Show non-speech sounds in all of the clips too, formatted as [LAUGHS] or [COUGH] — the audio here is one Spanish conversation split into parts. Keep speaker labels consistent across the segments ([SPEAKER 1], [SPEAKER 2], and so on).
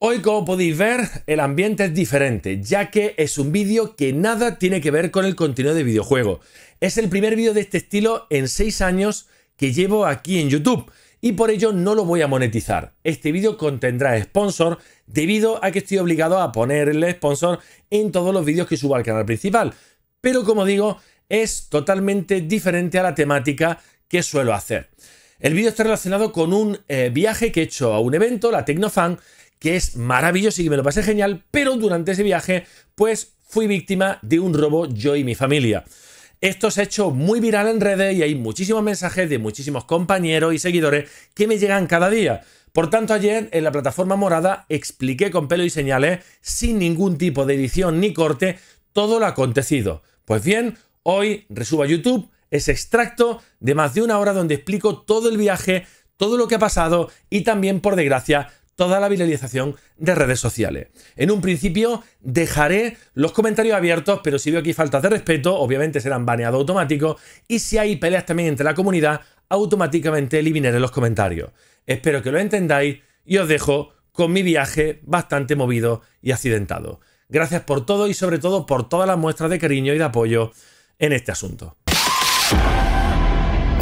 [SPEAKER 1] Hoy, como podéis ver, el ambiente es diferente, ya que es un vídeo que nada tiene que ver con el contenido de videojuego. Es el primer vídeo de este estilo en 6 años que llevo aquí en YouTube y por ello no lo voy a monetizar. Este vídeo contendrá sponsor debido a que estoy obligado a ponerle sponsor en todos los vídeos que subo al canal principal. Pero como digo, es totalmente diferente a la temática que suelo hacer. El vídeo está relacionado con un eh, viaje que he hecho a un evento, la Tecnofan, que es maravilloso y que me lo pasé genial, pero durante ese viaje, pues fui víctima de un robo yo y mi familia. Esto se ha hecho muy viral en redes y hay muchísimos mensajes de muchísimos compañeros y seguidores que me llegan cada día. Por tanto, ayer en la plataforma morada expliqué con pelo y señales, sin ningún tipo de edición ni corte, todo lo acontecido. Pues bien, hoy resubo a YouTube ese extracto de más de una hora donde explico todo el viaje, todo lo que ha pasado y también, por desgracia, toda la viralización de redes sociales. En un principio dejaré los comentarios abiertos, pero si veo aquí faltas de respeto, obviamente serán baneados automáticos y si hay peleas también entre la comunidad, automáticamente eliminaré los comentarios. Espero que lo entendáis y os dejo con mi viaje bastante movido y accidentado. Gracias por todo y sobre todo por todas las muestras de cariño y de apoyo en este asunto.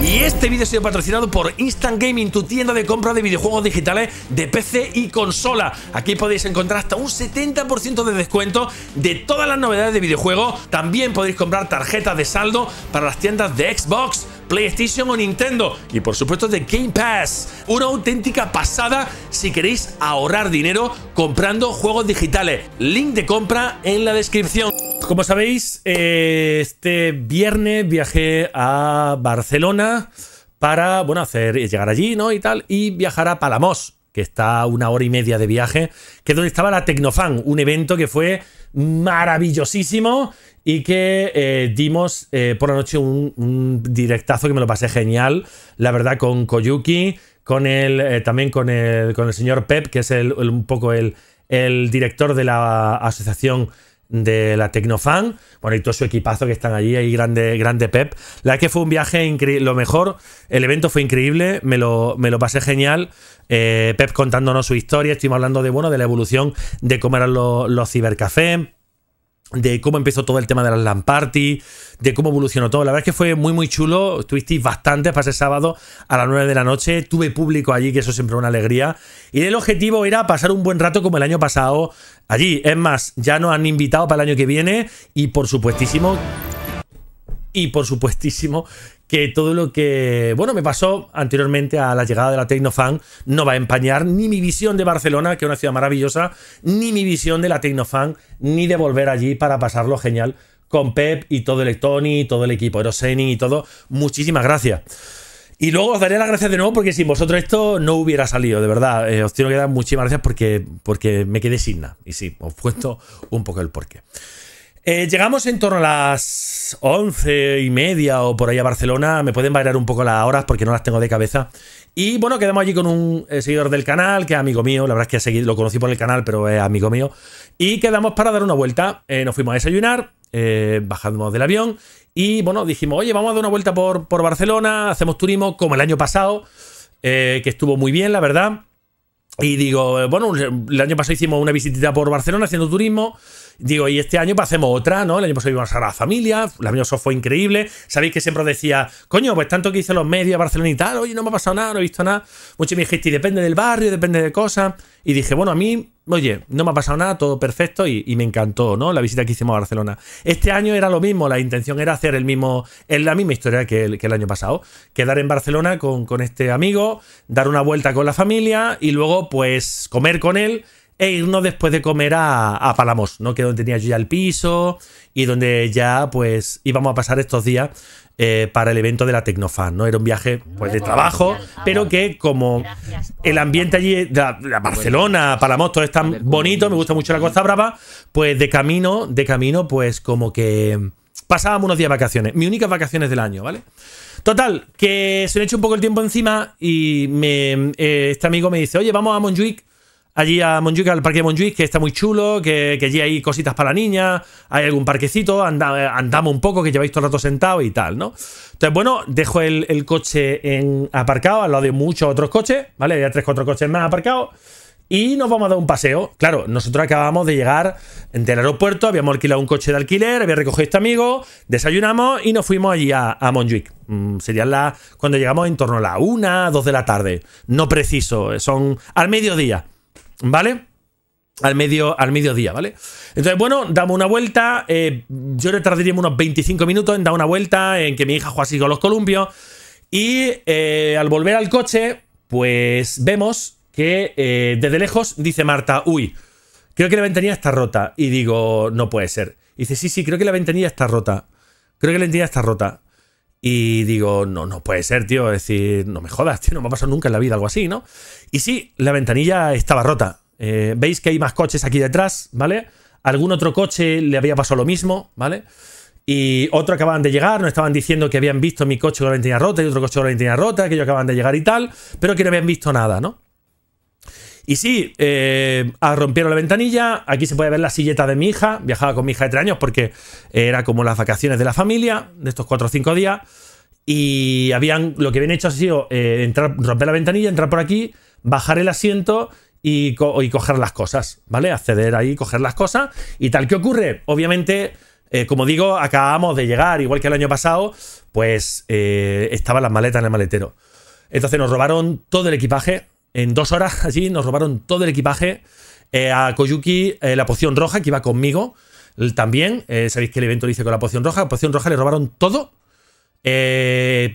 [SPEAKER 1] Y este vídeo ha sido patrocinado por Instant Gaming, tu tienda de compra de videojuegos digitales de PC y consola. Aquí podéis encontrar hasta un 70% de descuento de todas las novedades de videojuegos. También podéis comprar tarjetas de saldo para las tiendas de Xbox. PlayStation o Nintendo. Y por supuesto de Game Pass. Una auténtica pasada si queréis ahorrar dinero comprando juegos digitales. Link de compra en la descripción. Como sabéis, eh, este viernes viajé a Barcelona para, bueno, hacer llegar allí, ¿no? Y tal, y viajar a Palamos que está a una hora y media de viaje, que es donde estaba la Tecnofan, un evento que fue maravillosísimo y que eh, dimos eh, por la noche un, directazo que me lo pasé genial, la verdad, con Koyuki, con el, eh, también con el, señor Pep, que es un poco el, el director de la asociación de la Tecnofan, bueno, y todo su equipazo que están allí, ahí grande, grande Pep. La que fue un viaje increíble, lo mejor, el evento fue increíble, me lo, me lo pasé genial. Eh, Pep contándonos su historia, estuvimos hablando de, bueno, de la evolución de cómo eran los, los cibercafés de cómo empezó todo el tema de las LAN party, de cómo evolucionó todo. La verdad es que fue muy, muy chulo. Estuvisteis bastante para ese sábado a las 9 de la noche. Tuve público allí, que eso siempre es una alegría. Y el objetivo era pasar un buen rato como el año pasado allí. Es más, ya nos han invitado para el año que viene y por supuestísimo... Y por supuestísimo que todo lo que, bueno, me pasó anteriormente a la llegada de la Tecnofan no va a empañar ni mi visión de Barcelona, que es una ciudad maravillosa, ni mi visión de la Tecnofan, ni de volver allí para pasarlo genial con Pep y todo el Tony, todo el equipo Eroseni y todo. Muchísimas gracias. Y luego os daré las gracias de nuevo porque sin vosotros esto no hubiera salido, de verdad. Eh, os tengo que dar muchísimas gracias porque, porque me quedé sin nada. Y sí, os puesto un poco el porqué. Eh, llegamos en torno a las once y media o por ahí a Barcelona. Me pueden variar un poco las horas porque no las tengo de cabeza. Y bueno, quedamos allí con un eh, seguidor del canal, que es amigo mío. La verdad es que lo conocí por el canal, pero es amigo mío. Y quedamos para dar una vuelta. Eh, nos fuimos a desayunar, bajamos del avión. Y bueno, dijimos, oye, vamos a dar una vuelta por, por Barcelona, hacemos turismo, como el año pasado, que estuvo muy bien, la verdad. Y digo, bueno, el año pasado hicimos una visitita por Barcelona haciendo turismo. Digo, y este año pues, hacemos otra, ¿no? El año pasado íbamos a la familia, la año pasado fue increíble. Sabéis que siempre decía, coño, pues tanto que hice los medios, a Barcelona y tal, oye, no me ha pasado nada, no he visto nada. Mucho me dijiste, y depende del barrio, depende de cosas. Y dije, bueno, a mí, oye, no me ha pasado nada, todo perfecto y, me encantó, ¿no? La visita que hicimos a Barcelona. Este año era lo mismo, la intención era hacer el mismo, es la misma historia que el, año pasado. Quedar en Barcelona con, con este amigo, dar una vuelta con la familia y luego, pues, comer con él e irnos después de comer a, a, Palamos, ¿no? Que donde tenía yo ya el piso y donde ya pues íbamos a pasar estos días eh, para el evento de la Tecnofan, ¿no? Era un viaje pues de trabajo, ah, pero que como el ambiente allí, la, Barcelona, Palamos, todo es tan bonito, me gusta mucho la Costa Brava, pues de camino, de camino pues como que pasábamos unos días de vacaciones, mis únicas vacaciones del año, ¿vale? Total, que se le hecho un poco el tiempo encima y eh, este amigo me dice, oye, vamos a Montjuic allí a Montjuic, al parque de Montjuic, que está muy chulo, que, allí hay cositas para la niña, hay algún parquecito, andamos un poco, que lleváis todo el rato sentado y tal, ¿no? Entonces, bueno, dejo el, coche en, aparcado al lado de muchos otros coches, ¿vale? Había tres, cuatro coches más aparcados. Y nos vamos a dar un paseo. Claro, nosotros acabamos de llegar del aeropuerto, habíamos alquilado un coche de alquiler, había recogido a este amigo, desayunamos y nos fuimos allí a, Monjuic Montjuic. Mm, serían cuando llegamos en torno a la 1, 2 de la tarde. No preciso, son al mediodía. ¿Vale? Al, medio, al mediodía, ¿vale? Entonces, bueno, damos una vuelta. Eh, yo le tardaría unos 25 minutos en dar una vuelta, en que mi hija juega así con los columpios. Y eh, al volver al coche, pues vemos que eh, desde lejos dice Marta, uy, creo que la ventanilla está rota. Y digo, no puede ser. dice, sí, sí, creo que la ventanilla está rota. Creo que la ventanilla está rota. Y digo, no, no puede ser, tío. Es decir, no me jodas, tío, no me ha pasado nunca en la vida algo así, ¿no? Y sí, la ventanilla estaba rota. Eh, Veis que hay más coches aquí detrás, ¿vale? Algún otro coche le había pasado lo mismo, ¿vale? Y otro acababan de llegar, nos estaban diciendo que habían visto mi coche con la ventanilla rota y otro coche con la ventanilla rota, que ellos acaban de llegar y tal, pero que no habían visto nada, ¿no? Y sí, eh, ah, rompieron la ventanilla. Aquí se puede ver la silleta de mi hija. Viajaba con mi hija de tres años porque era como las vacaciones de la familia, de estos cuatro o cinco días. Y habían, lo que habían hecho ha sido eh, entrar, romper la ventanilla, entrar por aquí, bajar el asiento y, coger las cosas, ¿vale? Acceder ahí, coger las cosas. Y tal, que ocurre? Obviamente, eh, como digo, acabamos de llegar, igual que el año pasado, pues eh, estaban las maletas en el maletero. Entonces nos robaron todo el equipaje, en dos horas allí [LAUGHS] nos robaron todo el equipaje. Eh, a Koyuki eh, la poción roja que iba conmigo. También, eh, sabéis que el evento lo hice con la poción roja. La poción roja le robaron todo.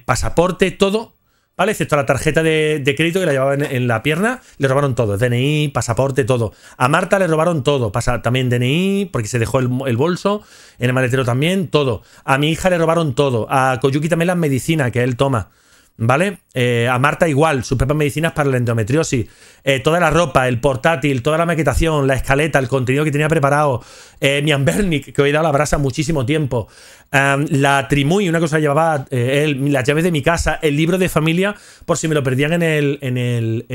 [SPEAKER 1] pasaporte, todo. ¿Vale? Excepto la tarjeta de, crédito que la llevaba en, la pierna. Le robaron todo. DNI, pasaporte, todo. A Marta le robaron todo. Pasa, también DNI, porque se dejó el, el, bolso. En el maletero también, todo. A mi hija le robaron todo. A Koyuki también la medicina que él toma. ¿Vale? Eh, a Marta igual, sus pepas medicinas para la endometriosis, eh, toda la ropa, el portátil, toda la maquetación, la escaleta, el contenido que tenía preparado, eh, Mi Ambernik, que hoy he dado la brasa muchísimo tiempo, em, la Trimuy, una cosa que llevaba él, las llaves de mi casa, el libro de familia, por si me lo perdían en el, en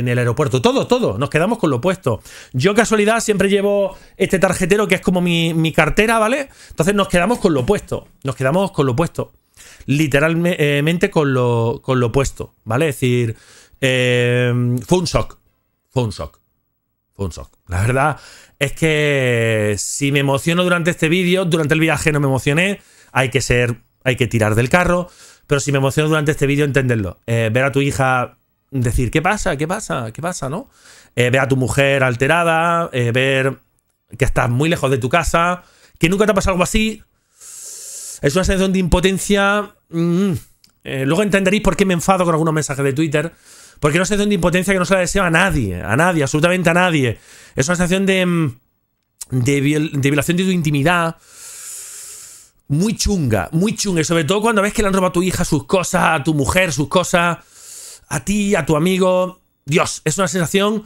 [SPEAKER 1] el, aeropuerto, todo, todo, nos quedamos con lo puesto. Yo casualidad siempre llevo este tarjetero que es como mi, mi cartera, ¿vale? Entonces nos quedamos con lo puesto, nos quedamos con lo puesto literalmente con lo, con lo opuesto, ¿vale? Es decir, eh, fue un shock, fue un shock, fue un shock. La verdad es que si me emociono durante este vídeo, durante el viaje no me emocioné, hay que ser, hay que tirar del carro, pero si me emociono durante este vídeo, entenderlo. Eh, ver a tu hija decir, ¿qué pasa? ¿Qué pasa? ¿Qué pasa? ¿No? Eh, ver a tu mujer alterada, ver que estás muy lejos de tu casa, que nunca te ha pasado algo así, es una sensación de impotencia. Mm, eh, luego entenderéis por qué me enfado con algunos mensajes de Twitter. Porque es una sensación de impotencia que no se la desea a nadie, a nadie, absolutamente a nadie. Es una sensación de, mm, de, violación de tu intimidad. Muy chunga, muy chunga. Y sobre todo cuando ves que le han robado a tu hija sus cosas, a tu mujer sus cosas, a ti, a tu amigo. Dios, es una sensación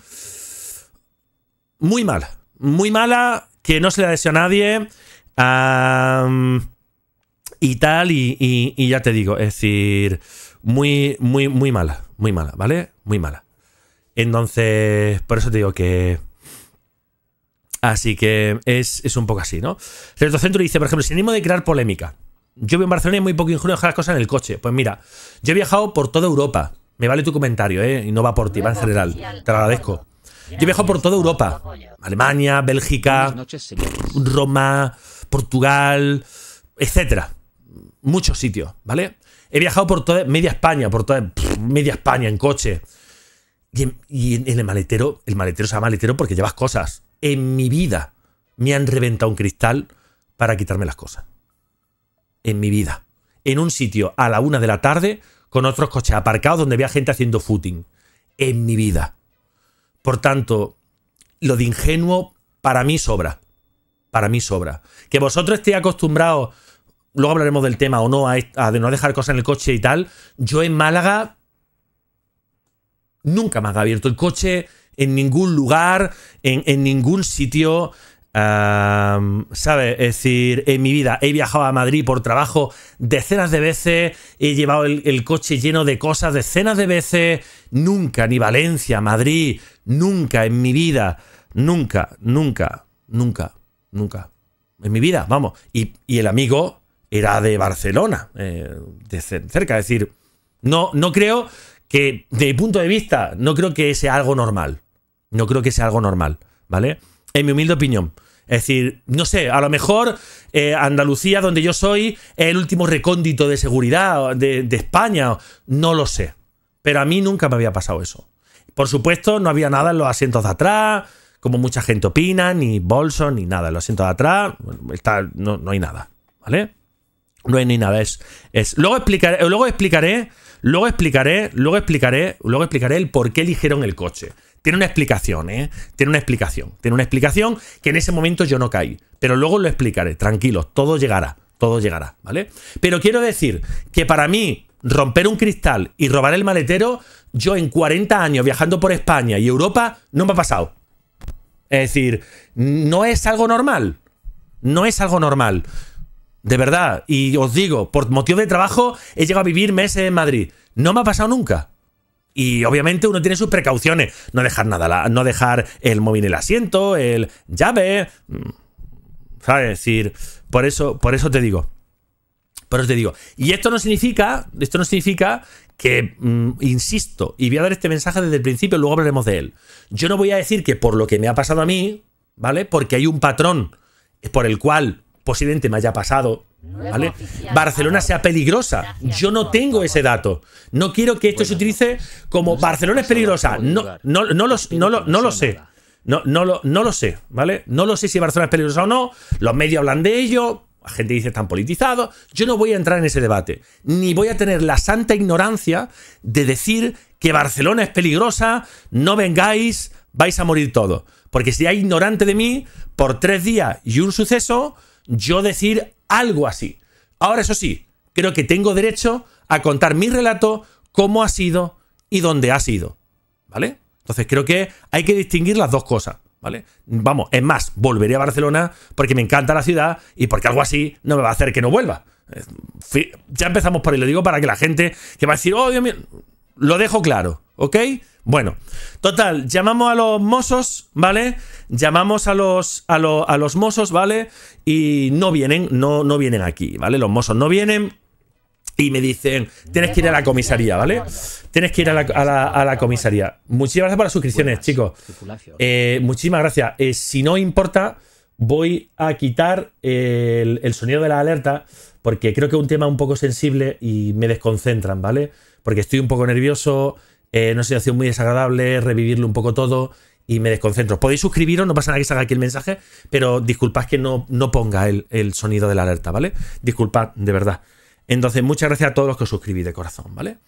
[SPEAKER 1] muy mala. Muy mala que no se la desea a nadie. A y tal, y, ya te digo, es decir, muy, muy, muy mala, muy mala, ¿vale? Muy mala. Entonces, por eso te digo que... Así que es, un poco así, ¿no? Cierto Centro dice, por ejemplo, sin ánimo de crear polémica. Yo vivo en Barcelona y muy poco ingenuo dejar las cosas en el coche. Pues mira, yo he viajado por toda Europa. Me vale tu comentario, ¿eh? Y no va por ti, va en general. Te lo agradezco. Yo he viajado por toda Europa. Alemania, Bélgica, Roma, Portugal, etcétera muchos sitios, ¿vale? He viajado por toda media España, por toda media España en coche. Y, en, el maletero, el maletero se llama maletero porque llevas cosas. En mi vida me han reventado un cristal para quitarme las cosas. En mi vida. En un sitio a la una de la tarde con otros coches aparcados donde había gente haciendo footing. En mi vida. Por tanto, lo de ingenuo para mí sobra. Para mí sobra. Que vosotros estéis acostumbrados luego hablaremos del tema o no, de no dejar cosas en el coche y tal. Yo en Málaga nunca me ha abierto el coche en ningún lugar, en, ningún sitio. ¿Sabes? Es decir, en mi vida he viajado a Madrid por trabajo decenas de veces, he llevado el, coche lleno de cosas decenas de veces, nunca, ni Valencia, Madrid, nunca en mi vida, nunca, nunca, nunca, nunca, en mi vida, vamos. Y, y el amigo, era de Barcelona, eh, de cerca. Es decir, no, no creo que, de mi punto de vista, no creo que sea algo normal. No creo que sea algo normal, ¿vale? En mi humilde opinión. Es decir, no sé, a lo mejor eh, Andalucía, donde yo soy, es el último recóndito de seguridad de, España, no lo sé. Pero a mí nunca me había pasado eso. Por supuesto, no había nada en los asientos de atrás, como mucha gente opina, ni bolso, ni nada. En los asientos de atrás, está, no hay nada, ¿vale? No es ni nada, es. es. Luego, explicaré, eh, luego explicaré. Luego explicaré. Luego explicaré. Luego explicaré el por qué eligieron el coche. Tiene una explicación, ¿eh? Tiene una explicación. Tiene una explicación que en ese momento yo no caí. Pero luego lo explicaré. Tranquilos, todo llegará. Todo llegará, ¿vale? Pero quiero decir que para mí, romper un cristal y robar el maletero, yo en 40 años viajando por España y Europa, no me ha pasado. Es decir, no es algo normal. No es algo normal. De verdad, y os digo, por motivo de trabajo he llegado a vivir meses en Madrid. No me ha pasado nunca. Y obviamente uno tiene sus precauciones. No dejar nada, no dejar el móvil en el asiento, el llave. Mm, ¿Sabes? Es decir, por eso, por eso te digo. Por eso te digo. Y esto no significa, esto no significa que, mm, insisto, y voy a dar este mensaje desde el principio, luego hablaremos de él. Yo no voy a decir que por lo que me ha pasado a mí, ¿vale? Porque hay un patrón por el cual posiblemente me haya pasado, ¿vale? Barcelona sea peligrosa. Yo no tengo ese dato. No quiero que esto se utilice como Barcelona es peligrosa. No, no, no, lo, sé. No, no, lo, sé, ¿vale? No lo sé si Barcelona es peligrosa o no. Los medios hablan de ello. La gente dice están politizados. Yo no voy a entrar en ese debate. Ni voy a tener la santa ignorancia de decir que Barcelona es peligrosa, no vengáis, vais a morir todos. Porque si hay ignorante de mí, por tres días y un suceso, yo decir algo así. Ahora, eso sí, creo que tengo derecho a contar mi relato, cómo ha sido y dónde ha sido. ¿Vale? Entonces creo que hay que distinguir las dos cosas. ¿Vale? Vamos, es más, volveré a Barcelona porque me encanta la ciudad y porque algo así no me va a hacer que no vuelva. Eh, ya empezamos por ahí, lo digo para que la gente que va a decir, oh Dios mío, lo dejo claro, ¿ok? Bueno, total, llamamos a los mozos, ¿vale? Llamamos a los, a, a los mozos, ¿vale? Y no vienen, no, no vienen aquí, ¿vale? Los mozos no vienen, y me dicen, tienes que ir a la comisaría, ¿vale? Tienes que ir a la, comisaría. Muchísimas gracias por las suscripciones, chicos. Eh, muchísimas gracias. Eh, si no importa, voy a quitar el, el, sonido de la alerta porque creo que es un tema un poco sensible y me desconcentran, ¿vale? Porque estoy un poco nervioso, eh, una situación muy desagradable, revivirlo un poco todo y me desconcentro. Podéis suscribiros, no pasa nada que salga aquí el mensaje, pero disculpad que no, no ponga el, sonido de la alerta, ¿vale? Disculpad, de verdad. Entonces, muchas gracias a todos los que os suscribís de corazón, ¿vale?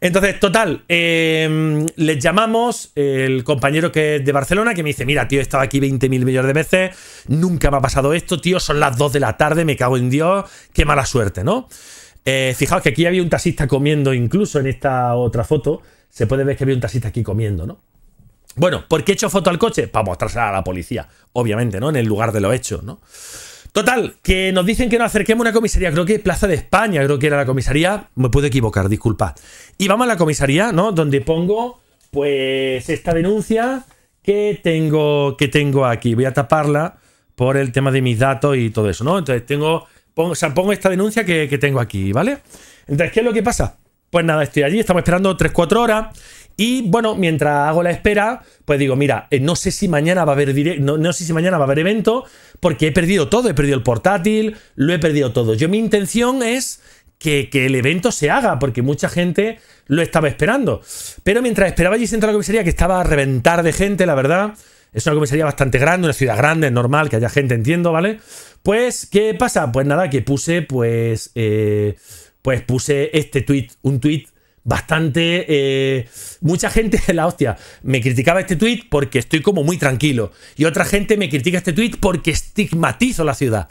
[SPEAKER 1] Entonces, total, em, les llamamos, el compañero que es de Barcelona, que me dice, mira, tío, he estado aquí 20.000 millones de veces, nunca me ha pasado esto, tío, son las 2 de la tarde, me cago en Dios, qué mala suerte, ¿no? Eh, fijaos que aquí había un taxista comiendo incluso en esta otra foto, se puede ver que había un taxista aquí comiendo, ¿no? Bueno, ¿por qué he hecho foto al coche? Para mostrársela a la policía, obviamente, ¿no? En el lugar de lo hecho, ¿no? Total, que nos dicen que nos acerquemos a una comisaría, creo que Plaza de España, creo que era la comisaría, me puedo equivocar, disculpad. Y vamos a la comisaría, ¿no? Donde pongo, pues, esta denuncia que tengo, que tengo aquí. Voy a taparla por el tema de mis datos y todo eso, ¿no? Entonces tengo, pongo, pongo esta denuncia que, que tengo aquí, ¿vale? Entonces, ¿qué es lo que pasa? Pues nada, estoy allí, estamos esperando 3-4 horas. Y bueno, mientras hago la espera, pues digo, mira, eh, no sé si mañana va a haber no, sé si mañana va a haber evento, porque he perdido todo, he perdido el portátil, lo he perdido todo. Yo mi intención es que, el evento se haga, porque mucha gente lo estaba esperando. Pero mientras esperaba allí dentro de la comisaría, que estaba a reventar de gente, la verdad. Es una comisaría bastante grande, una ciudad grande, es normal que haya gente, entiendo, ¿vale? Pues, ¿qué pasa? Pues nada, que puse, pues. Eh, pues puse este tweet, un tweet bastante... Eh, mucha gente, [LAUGHS] la hostia, me criticaba este tweet porque estoy como muy tranquilo. Y otra gente me critica este tweet porque estigmatizo la ciudad.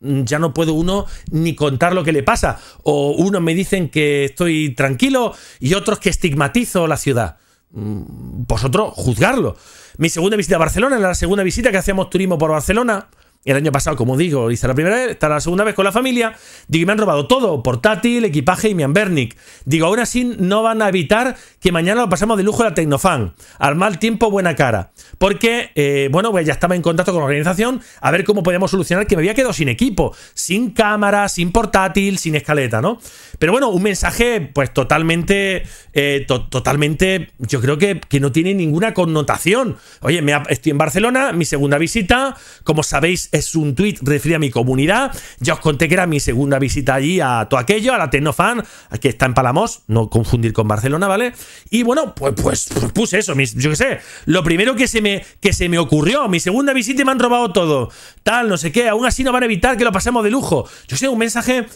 [SPEAKER 1] Mm, ya no puedo uno ni contar lo que le pasa. O unos me dicen que estoy tranquilo y otros que estigmatizo la ciudad. Mm, vosotros juzgarlo. Mi segunda visita a Barcelona, la segunda visita que hacíamos turismo por Barcelona, el año pasado, como digo, hice la primera vez, está la segunda vez con la familia. Digo, me han robado todo, portátil, equipaje y mi ambernik. Digo, aún así no van a evitar que mañana lo pasemos de lujo a la Tecnofan. Al mal tiempo, buena cara. Porque, eh, bueno, pues ya estaba en contacto con la organización a ver cómo podíamos solucionar que me había quedado sin equipo, sin cámara, sin portátil, sin escaleta, ¿no? Pero bueno, un mensaje pues totalmente, eh, totalmente, yo creo que, que no tiene ninguna connotación. Oye, estoy en Barcelona, mi segunda visita, como sabéis, es, un tuit referido a mi comunidad. Ya os conté que era mi segunda visita allí a todo aquello, a la Tecnofan, que está en Palamos, no confundir con Barcelona, ¿vale? Y bueno, pues, pues, pues puse eso, yo qué sé, lo primero que se, me, que se me ocurrió, mi segunda visita y me han robado todo, tal, no sé qué, aún así no van a evitar que lo pasemos de lujo. Yo sé, un mensaje...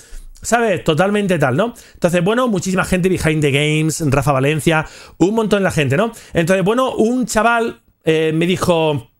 [SPEAKER 1] ¿Sabes? Totalmente tal, ¿no? Entonces, bueno, muchísima gente behind the games, Rafa Valencia, un montón de la gente, ¿no? Entonces, bueno, un chaval eh, me dijo,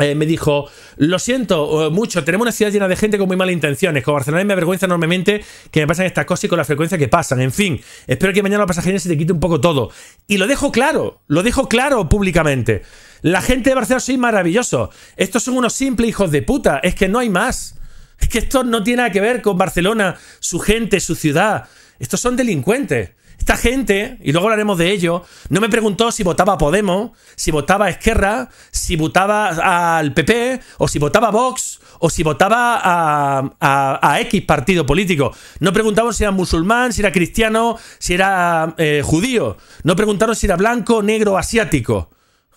[SPEAKER 1] eh, me dijo, lo siento eh, mucho, tenemos una ciudad llena de gente con muy malas intenciones. Con Barcelona me avergüenza enormemente que me pasen estas cosas y con la frecuencia que pasan. En fin, espero que mañana la pasajería se te quite un poco todo. Y lo dejo claro, lo dejo claro públicamente. La gente de Barcelona soy maravilloso. Estos son unos simples hijos de puta. Es que no hay más. Es que esto no tiene nada que ver con Barcelona, su gente, su ciudad. Estos son delincuentes. Esta gente, y luego hablaremos de ello, no me preguntó si votaba Podemos, si votaba a Esquerra, si votaba al PP, o si votaba Vox, o si votaba a, X partido político. No preguntaron si era musulmán, si era cristiano, si era eh, judío. No preguntaron si era blanco, negro, asiático.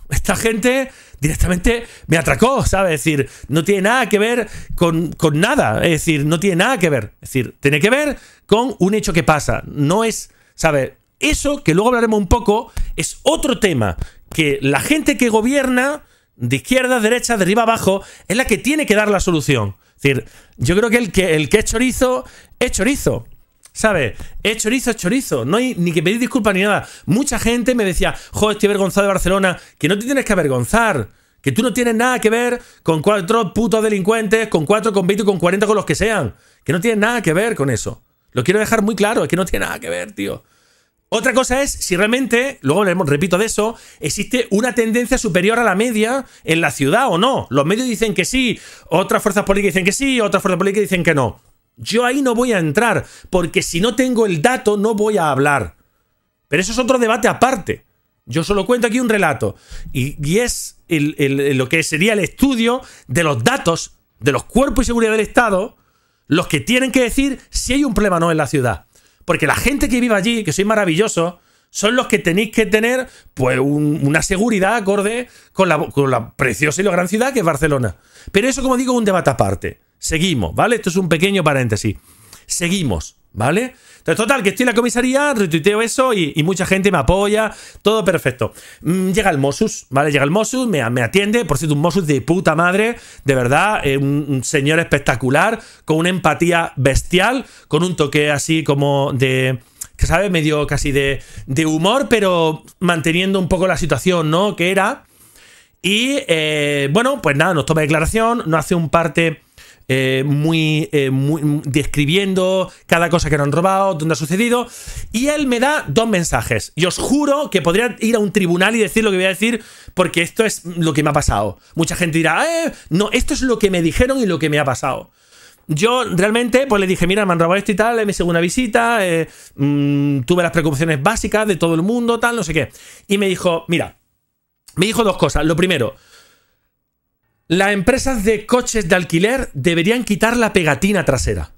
[SPEAKER 1] Esta gente directamente me atracó, ¿sabes? Es decir, no tiene nada que ver con, con, nada. Es decir, no tiene nada que ver. Es decir, tiene que ver con un hecho que pasa. No es ¿Sabes? Eso, que luego hablaremos un poco, es otro tema. Que la gente que gobierna, de izquierda, derecha, de arriba, abajo, es la que tiene que dar la solución. Es decir, yo creo que el que, el que es chorizo, es chorizo. ¿Sabes? Es chorizo, es chorizo. No hay ni que pedir disculpas ni nada. Mucha gente me decía, joder, estoy avergonzado de Barcelona. Que no te tienes que avergonzar. Que tú no tienes nada que ver con cuatro putos delincuentes, con cuatro, con veinte, con cuarenta, con los que sean. Que no tienes nada que ver con eso. Lo quiero dejar muy claro, es que no tiene nada que ver, tío. Otra cosa es si realmente, luego repito de eso, existe una tendencia superior a la media en la ciudad o no. Los medios dicen que sí, otras fuerzas políticas dicen que sí, otras fuerzas políticas dicen que no. Yo ahí no voy a entrar, porque si no tengo el dato no voy a hablar. Pero eso es otro debate aparte. Yo solo cuento aquí un relato. Y, es lo que sería el estudio de los datos de los cuerpos y seguridad del Estado los que tienen que decir si hay un problema o no en la ciudad. Porque la gente que vive allí, que soy maravilloso, son los que tenéis que tener pues una seguridad acorde con la, con la, preciosa y la gran ciudad que es Barcelona. Pero eso, como digo, es un debate aparte. Seguimos, ¿vale? Esto es un pequeño paréntesis. Seguimos, ¿vale? Entonces, total, que estoy en la comisaría, retuiteo eso y, mucha gente me apoya, todo perfecto. Mm, llega el Mossus, ¿vale? Llega el Mossus, me, atiende, por cierto, un Mossus de puta madre, de verdad, eh, un, señor espectacular, con una empatía bestial, con un toque así como de... que sabe, medio casi de, humor, pero manteniendo un poco la situación, ¿no? Que era... Y eh, bueno, pues nada, nos toma declaración, nos hace un parte eh, muy, eh, mm, describiendo cada cosa que nos han robado, dónde ha sucedido. Y él me da dos mensajes. Y os juro que podría ir a un tribunal y decir lo que voy a decir, porque esto es lo que me ha pasado. Mucha gente dirá, eh, no, esto es lo que me dijeron y lo que me ha pasado. Yo realmente pues le dije, mira, me han robado esto y tal, es mi segunda visita, eh, mm, tuve las preocupaciones básicas de todo el mundo, tal, no sé qué. Y me dijo, mira, me dijo dos cosas. Lo primero, las empresas de coches de alquiler deberían quitar la pegatina trasera.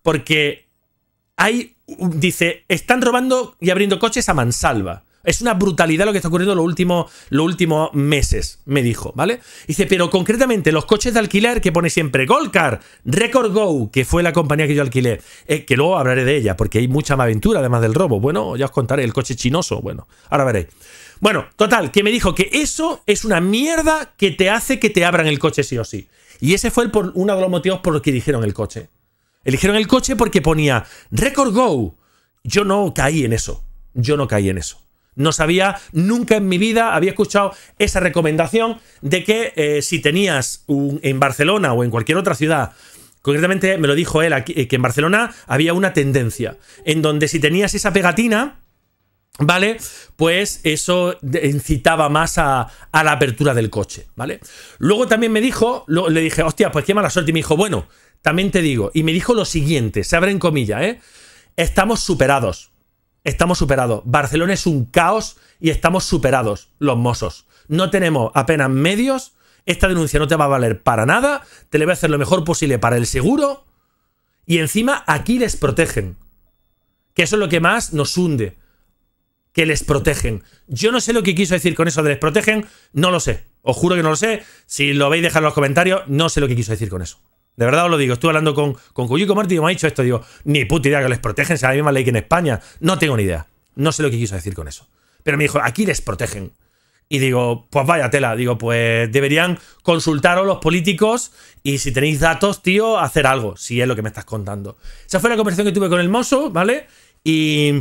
[SPEAKER 1] Porque hay. Dice, están robando y abriendo coches a mansalva. Es una brutalidad lo que está ocurriendo los últimos, los últimos meses, me dijo, ¿vale? Dice, pero concretamente los coches de alquiler que pone siempre Golcar, Record Go, que fue la compañía que yo alquilé, eh, que luego hablaré de ella, porque hay mucha más aventura además del robo. Bueno, ya os contaré, el coche chinoso, bueno, ahora veréis. Bueno, total, que me dijo que eso es una mierda que te hace que te abran el coche sí o sí. Y ese fue el por, uno de los motivos por los que eligieron el coche. Eligieron el coche porque ponía Record Go. Yo no caí en eso. Yo no caí en eso. No sabía, nunca en mi vida había escuchado esa recomendación de que eh, si tenías un, en Barcelona o en cualquier otra ciudad Concretamente me lo dijo él aquí, eh, que en Barcelona había una tendencia en donde si tenías esa pegatina ¿Vale? Pues eso incitaba más a, la apertura del coche, ¿vale? Luego también me dijo, le dije, hostia, pues qué mala suerte. Y me dijo, bueno, también te digo. Y me dijo lo siguiente, se abren comillas, ¿eh? Estamos superados. Estamos superados. Barcelona es un caos y estamos superados, los mozos. No tenemos apenas medios. Esta denuncia no te va a valer para nada. Te le voy a hacer lo mejor posible para el seguro. Y encima aquí les protegen. Que eso es lo que más nos hunde que les protegen. Yo no sé lo que quiso decir con eso de les protegen, no lo sé. Os juro que no lo sé. Si lo veis, dejadlo en los comentarios. No sé lo que quiso decir con eso. De verdad os lo digo. Estuve hablando con, con Cuyuco Martí y me ha dicho esto. Digo, ni puta idea que les protegen, sea la misma ley que en España. No tengo ni idea. No sé lo que quiso decir con eso. Pero me dijo, aquí les protegen. Y digo, pues vaya tela, digo, pues deberían consultaros los políticos y si tenéis datos, tío, hacer algo, si es lo que me estás contando. Esa fue la conversación que tuve con el mozo, ¿vale? Y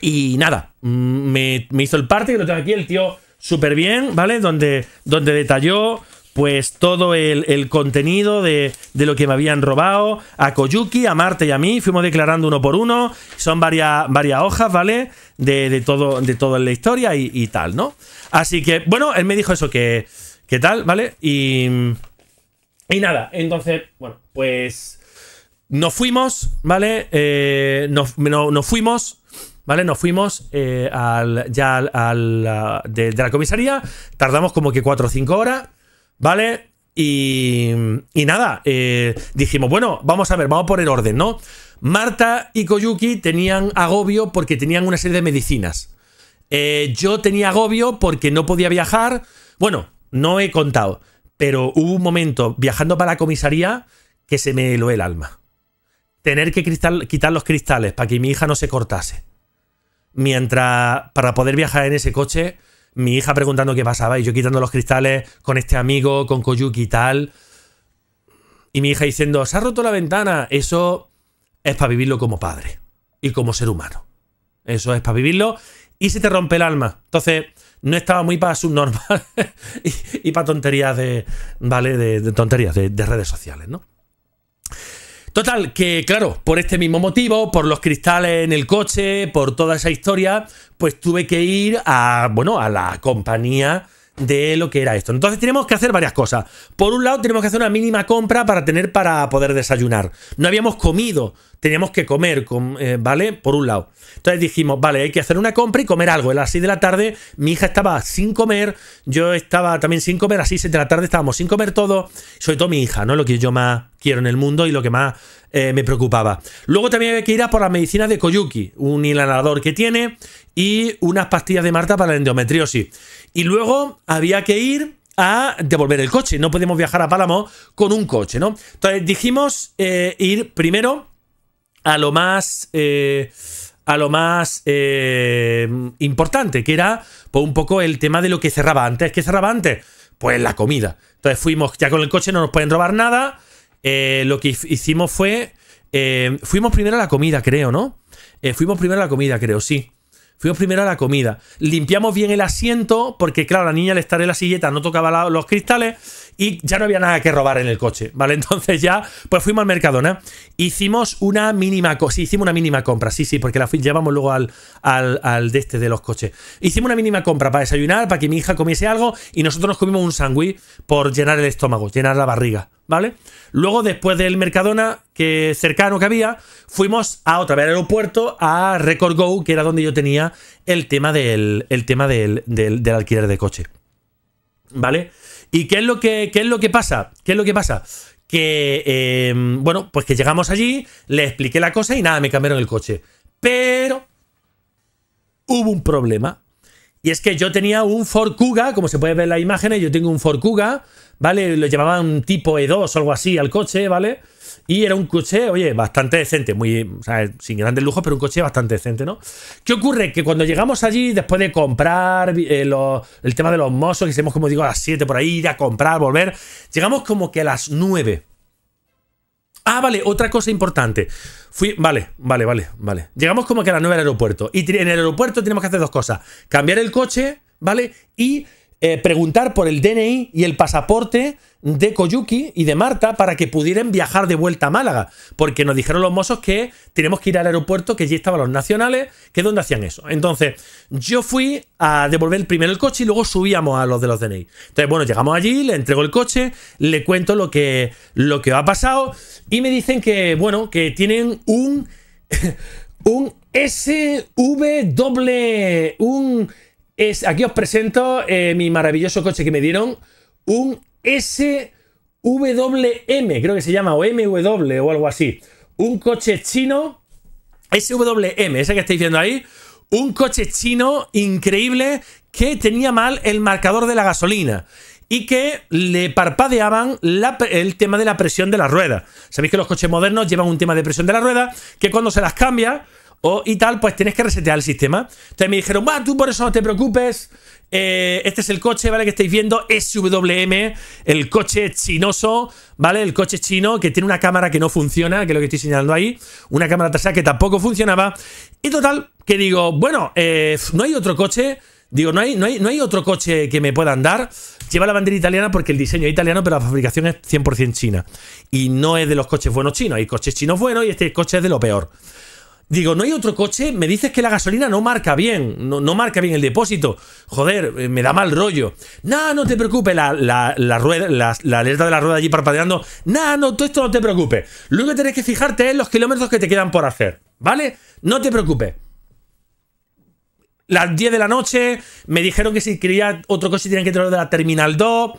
[SPEAKER 1] y nada, mm, me, hizo el parte que lo tengo aquí, el tío súper bien, ¿vale? Donde, donde detalló pues todo el, contenido de, de, lo que me habían robado a Koyuki, a Marte y a mí. Fuimos declarando uno por uno. Son varias, varias hojas, ¿vale? De, todo, de toda la historia y, tal, ¿no? Así que, bueno, él me dijo eso, que, que tal, ¿vale? Y, y nada, entonces, bueno, pues nos fuimos, ¿vale? Eh, no, nos fuimos ¿Vale? Nos fuimos eh, al, ya de, la comisaría, tardamos como que 4 o 5 horas, ¿vale? Y, nada, eh, dijimos, bueno, vamos a ver, vamos por el orden, ¿no? Marta y Koyuki tenían agobio porque tenían una serie de medicinas. Eh, yo tenía agobio porque no podía viajar. Bueno, no he contado, pero hubo un momento viajando para la comisaría que se me heló el alma. Tener que quitar los cristales para que mi hija no se cortase mientras para poder viajar en ese coche, mi hija preguntando qué pasaba y yo quitando los cristales con este amigo, con Koyuki y tal. Y mi hija diciendo, se ha roto la ventana. Eso es para vivirlo como padre y como ser humano. Eso es para vivirlo y se te rompe el alma. Entonces, no estaba muy para subnormal [LAUGHS] y, y para tonterías de, ¿vale? De, tonterías de redes sociales, ¿no? Total, que claro, por este mismo motivo, por los cristales en el coche, por toda esa historia, pues tuve que ir a, bueno, a la compañía de lo que era esto. Entonces tenemos que hacer varias cosas. Por un lado, tenemos que hacer una mínima compra para tener para poder desayunar. No habíamos comido, teníamos que comer, eh, ¿vale? Por un lado. Entonces dijimos, vale, hay que hacer una compra y comer algo. A las 6 de la tarde, mi hija estaba sin comer, yo estaba también sin comer, a las 6 de la tarde estábamos sin comer todo, sobre todo mi hija, ¿no? Lo que yo más quiero en el mundo y lo que más eh, me preocupaba. Luego también había que ir a por las medicinas de Koyuki, un inhalador que tiene y unas pastillas de Marta para la endometriosis. Y luego había que ir a devolver el coche. No podemos viajar a Pálamo con un coche, ¿no? Entonces dijimos eh, ir primero a lo más. Eh, a lo más eh, importante, que era pues, un poco el tema de lo que cerraba antes. ¿Qué cerraba antes? Pues la comida. Entonces fuimos, ya con el coche no nos pueden robar nada. lo que hicimos fue. fuimos primero a la comida, creo, ¿no? fuimos primero a la comida, creo, sí. Fuimos primero a la comida. Limpiamos bien el asiento, porque claro, la niña al estar en la silleta no tocaba los cristales y ya no había nada que robar en el coche, ¿vale? [LAUGHS] Entonces ya, pues fuimos al Mercadona, hicimos una mínima, sí, hicimos una mínima compra, sí, sí, porque la llevamos luego al, de este de los coches. Hicimos una mínima compra para desayunar, para que mi hija comiese algo y nosotros nos comimos un sándwich por llenar el estómago, llenar la barriga, ¿vale? Luego, después del Mercadona, que cercano que había, fuimos a otra vez al aeropuerto, a Record Go, que era donde yo tenía el tema del, tema del, del alquiler de coche. ¿Vale? ¿Y qué es lo que, es lo que pasa? ¿Qué es lo que pasa? Que, em, bueno, pues que llegamos allí, le expliqué la cosa y nada, me cambiaron el coche. Pero hubo un problema. Y es que yo tenía un Ford Kuga, como se puede ver en las imágenes, yo tengo un Ford Kuga, ¿vale? Lo llevaba un tipo E2 o algo así al coche, ¿vale? vale y era un coche, oye, bastante decente, muy, o sea, sin grandes lujos, pero un coche bastante decente, ¿no? ¿Qué ocurre? Que cuando llegamos allí, después de comprar eh, el tema de los mozos, que hicimos, como digo, a las 7 por ahí, ir a comprar, volver, llegamos como que a las 9. Ah, vale, otra cosa importante. Fui, vale, vale, vale, vale. Llegamos como que a las 9 al aeropuerto. Y en el aeropuerto tenemos que hacer dos cosas. Cambiar el coche, ¿vale? Y eh, preguntar por el DNI y el pasaporte de Koyuki y de Marta para que pudieran viajar de vuelta a Málaga, porque nos dijeron los mozos que tenemos que ir al aeropuerto, que allí estaban los nacionales, que es donde hacían eso. Entonces, yo fui a devolver primero el coche y luego subíamos a los de los DNI. Entonces, bueno, llegamos allí, le entrego el coche, le cuento lo que, lo que ha pasado y me dicen que, bueno, que tienen un... [LAUGHS] un SV doble... un... Es, aquí os presento eh, mi maravilloso coche que me dieron, un SWM, creo que se llama, o MW o algo así. Un coche chino, SWM, ese que estáis viendo ahí, un coche chino increíble que tenía mal el marcador de la gasolina y que le parpadeaban el tema de la presión de la rueda. Sabéis que los coches modernos llevan un tema de presión de la rueda que cuando se las cambia y tal, pues tienes que resetear el sistema. Entonces me dijeron, va, tú por eso no te preocupes. Eh, este es el coche, ¿vale? Que estáis viendo, SWM, el coche chinoso, ¿vale? El coche chino que tiene una cámara que no funciona, que es lo que estoy señalando ahí, una cámara trasera que tampoco funcionaba. Y total, que digo, bueno, eh, no hay otro coche. Digo, no hay, no, hay, no hay otro coche que me pueda andar Lleva la bandera italiana porque el diseño es italiano, pero la fabricación es 100% china. Y no es de los coches buenos chinos. Hay coches chinos buenos y este coche es de lo peor. Digo, no hay otro coche, me dices que la gasolina no marca bien, no, no marca bien el depósito. Joder, eh, me da mal rollo. nada no te preocupes, la, rueda, la, alerta de la rueda allí parpadeando. nada no, todo esto no te preocupes. Lo que tenés que fijarte es los kilómetros que te quedan por hacer, ¿vale? No te preocupes. Las 10 de la noche me dijeron que si quería otro coche tenían que traerlo de la Terminal 2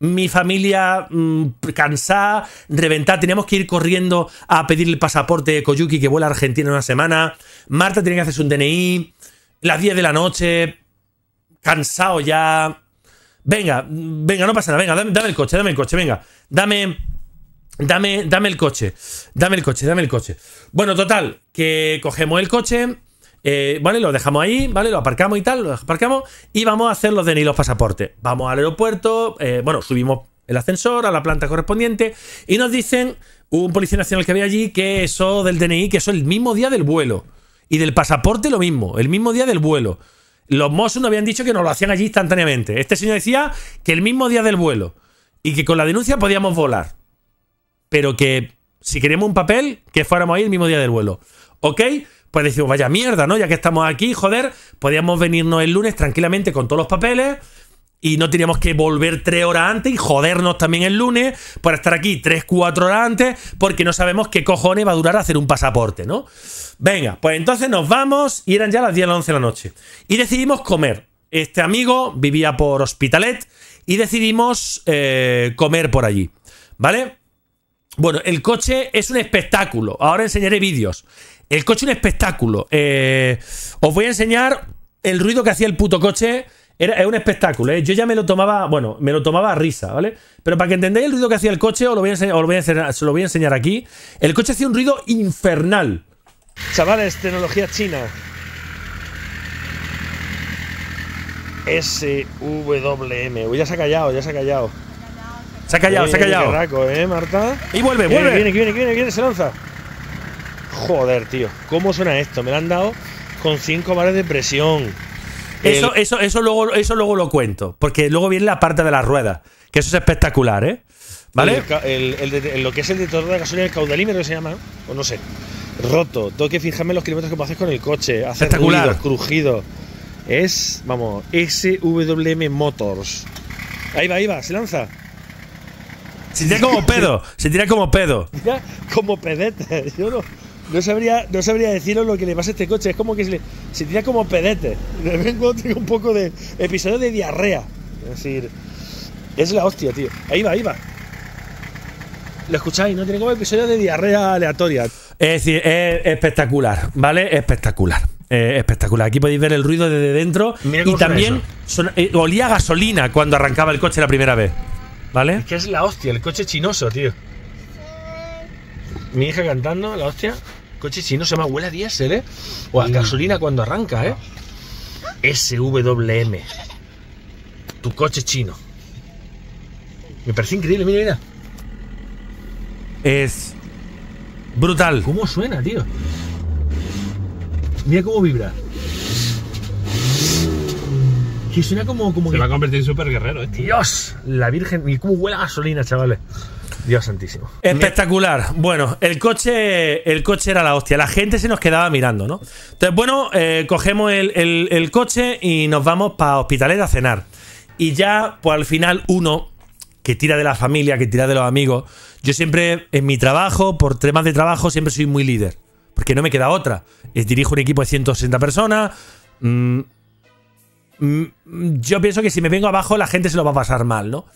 [SPEAKER 1] mi familia mm, cansada, reventada, teníamos que ir corriendo a pedir el pasaporte de Koyuki que vuela a Argentina en una semana, Marta tiene que hacerse un DNI, las 10 de la noche, cansado ya, venga, venga, no pasa nada, venga, dame, dame el coche, dame el coche, venga, dame... Dame, dame el coche, dame el coche, dame el coche. Bueno, total, que cogemos el coche, eh, vale, lo dejamos ahí, ¿vale? Lo aparcamos y tal, lo aparcamos y vamos a hacer los DNI, los pasaportes. Vamos al aeropuerto, eh, bueno, subimos el ascensor a la planta correspondiente y nos dicen un policía nacional que había allí que eso del DNI, que eso el mismo día del vuelo y del pasaporte lo mismo, el mismo día del vuelo. Los Mossos nos habían dicho que nos lo hacían allí instantáneamente. Este señor decía que el mismo día del vuelo y que con la denuncia podíamos volar, pero que si queremos un papel, que fuéramos ahí el mismo día del vuelo. ¿Ok? pues decimos, vaya mierda, ¿no? Ya que estamos aquí, joder, podíamos venirnos el lunes tranquilamente con todos los papeles y no teníamos que volver tres horas antes y jodernos también el lunes para estar aquí tres, cuatro horas antes porque no sabemos qué cojones va a durar hacer un pasaporte, ¿no? Venga, pues entonces nos vamos y eran ya las 10 a las 11 de la noche. Y decidimos comer. Este amigo vivía por Hospitalet y decidimos eh, comer por allí, ¿vale? Bueno, el coche es un espectáculo. Ahora enseñaré vídeos. El coche un espectáculo. Eh, os voy a enseñar el ruido que hacía el puto coche. Era, es un espectáculo, ¿eh? Yo ya me lo tomaba, bueno, me lo tomaba a risa, ¿vale? Pero para que entendáis el ruido que hacía el coche, os lo voy a enseñar, lo voy a enseñar, aquí. El coche hacía un ruido infernal. Chavales, tecnología china. SWM. Uy, ya se ha callado, ya se ha callado.
[SPEAKER 2] Se ha callado, se ha callado.
[SPEAKER 1] ¿eh, y vuelve, vuelve. viene, viene, viene, viene, se lanza. Joder, tío, ¿cómo suena esto? Me lo han dado con 5 bares de presión. Eso, eso, eso, luego, eso luego lo cuento, porque luego viene la parte de las ruedas, que eso es espectacular, ¿eh? ¿Vale? lo que es el detector de gasolina, el caudalímetro se llama, o no sé, roto. Tengo que fijarme en los kilómetros que puedo con el coche, Espectacular. Crujido. Es, vamos, SWM Motors. Ahí va, ahí va, se lanza. Se tira como pedo, se tira como pedo. [LAUGHS] como pedete, yo no. No sabría, no sabría deciros lo que le pasa a este coche. Es como que se, le, como pedete. De un poco de episodio de diarrea. Es decir, es la hostia, tío. Ahí va, ahí va. Lo escucháis, ¿no? Tiene como episodio de diarrea aleatoria. Es decir, es espectacular, ¿vale? Espectacular. espectacular. Aquí podéis ver el ruido desde dentro. Y también eh, olía gasolina cuando arrancaba el coche la primera vez. ¿Vale? Es que es la hostia, el coche chinoso, tío. Mi hija cantando, la hostia coche chino se llama, huela a diésel, ¿eh? O a gasolina cuando arranca, ¿eh? SWM. Tu coche chino. Me parece increíble, mira, mira. Es brutal. ¿Cómo suena, tío? Mira cómo vibra. Que suena como, como Se que... va a convertir en super guerrero, eh. Dios, la virgen. Y cómo huele gasolina, chavales. Dios santísimo. Espectacular. Bueno, el coche, el coche era la hostia. La gente se nos quedaba mirando, ¿no? Entonces, bueno, eh, cogemos el, coche y nos vamos para hospitales a cenar. Y ya, pues al final, uno que tira de la familia, que tira de los amigos. Yo siempre, en mi trabajo, por temas de trabajo, siempre soy muy líder. Porque no me queda otra. Dirijo un equipo de 160 personas. Mm, mm, yo pienso que si me vengo abajo la gente se lo va a pasar mal, ¿no?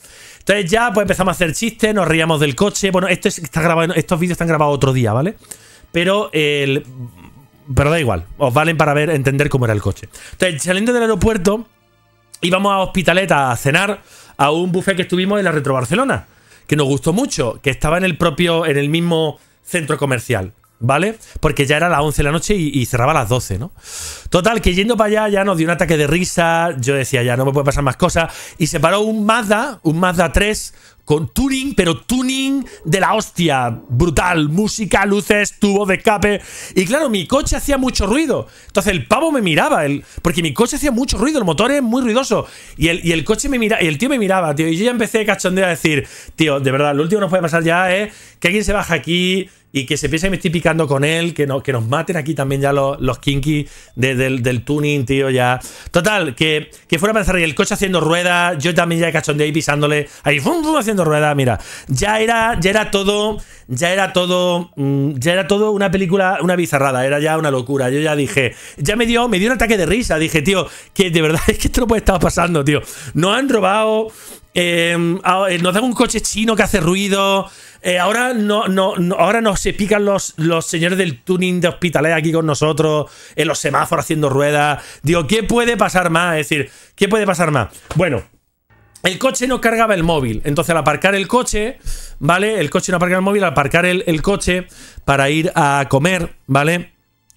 [SPEAKER 1] Entonces ya pues empezamos a hacer chistes, nos reíamos del coche. Bueno, esto está grabado, estos vídeos están grabados otro día, ¿vale? Pero el, pero da igual, os valen para ver entender cómo era el coche. Entonces, saliendo del aeropuerto, íbamos a Hospitalet a cenar a un buffet que estuvimos en la Retro Barcelona, que nos gustó mucho, que estaba en el propio en el mismo centro comercial. ¿vale? Porque ya era las 11 de la noche y, cerraba a las 12, ¿no? Total, que yendo para allá ya nos dio un ataque de risa, yo decía, ya no me puede pasar más cosas, y se paró un Mazda, un Mazda 3, con tuning, pero tuning de la hostia, brutal, música, luces, tubo de escape, y claro, mi coche hacía mucho ruido, entonces el pavo me miraba, el, porque mi coche hacía mucho ruido, el motor es muy ruidoso, y el, y el coche me miraba, y el tío me miraba, tío, y yo ya empecé cachondeo a decir, tío, de verdad, lo último que nos puede pasar ya es que alguien se baja aquí y que se piense que me estoy picando con él, que, no, que nos maten aquí también ya los, los kinky del, tuning, tío, ya. Total, que, fuera para cerrar el coche haciendo rueda yo también ya cachondeé ahí pisándole, ahí, fum, haciendo rueda mira. Ya era, ya era todo, ya era todo, mm, ya era todo una película, una bizarrada, era ya una locura. Yo ya dije, ya me dio, me dio un ataque de risa, dije, tío, que de verdad [LAUGHS] es que esto lo puede estar pasando, tío. Nos han robado... Eh, eh, nos dan un coche chino que hace ruido. Eh, ahora no, nos se pican los, los señores del tuning de hospitales aquí con nosotros, en los semáforos haciendo ruedas. Digo, ¿qué puede pasar más? Es decir, ¿qué puede pasar más? Bueno, el coche no cargaba el móvil. Entonces, al aparcar el coche, ¿vale? El coche no aparcaba el móvil, al aparcar el, coche para ir a comer, ¿vale?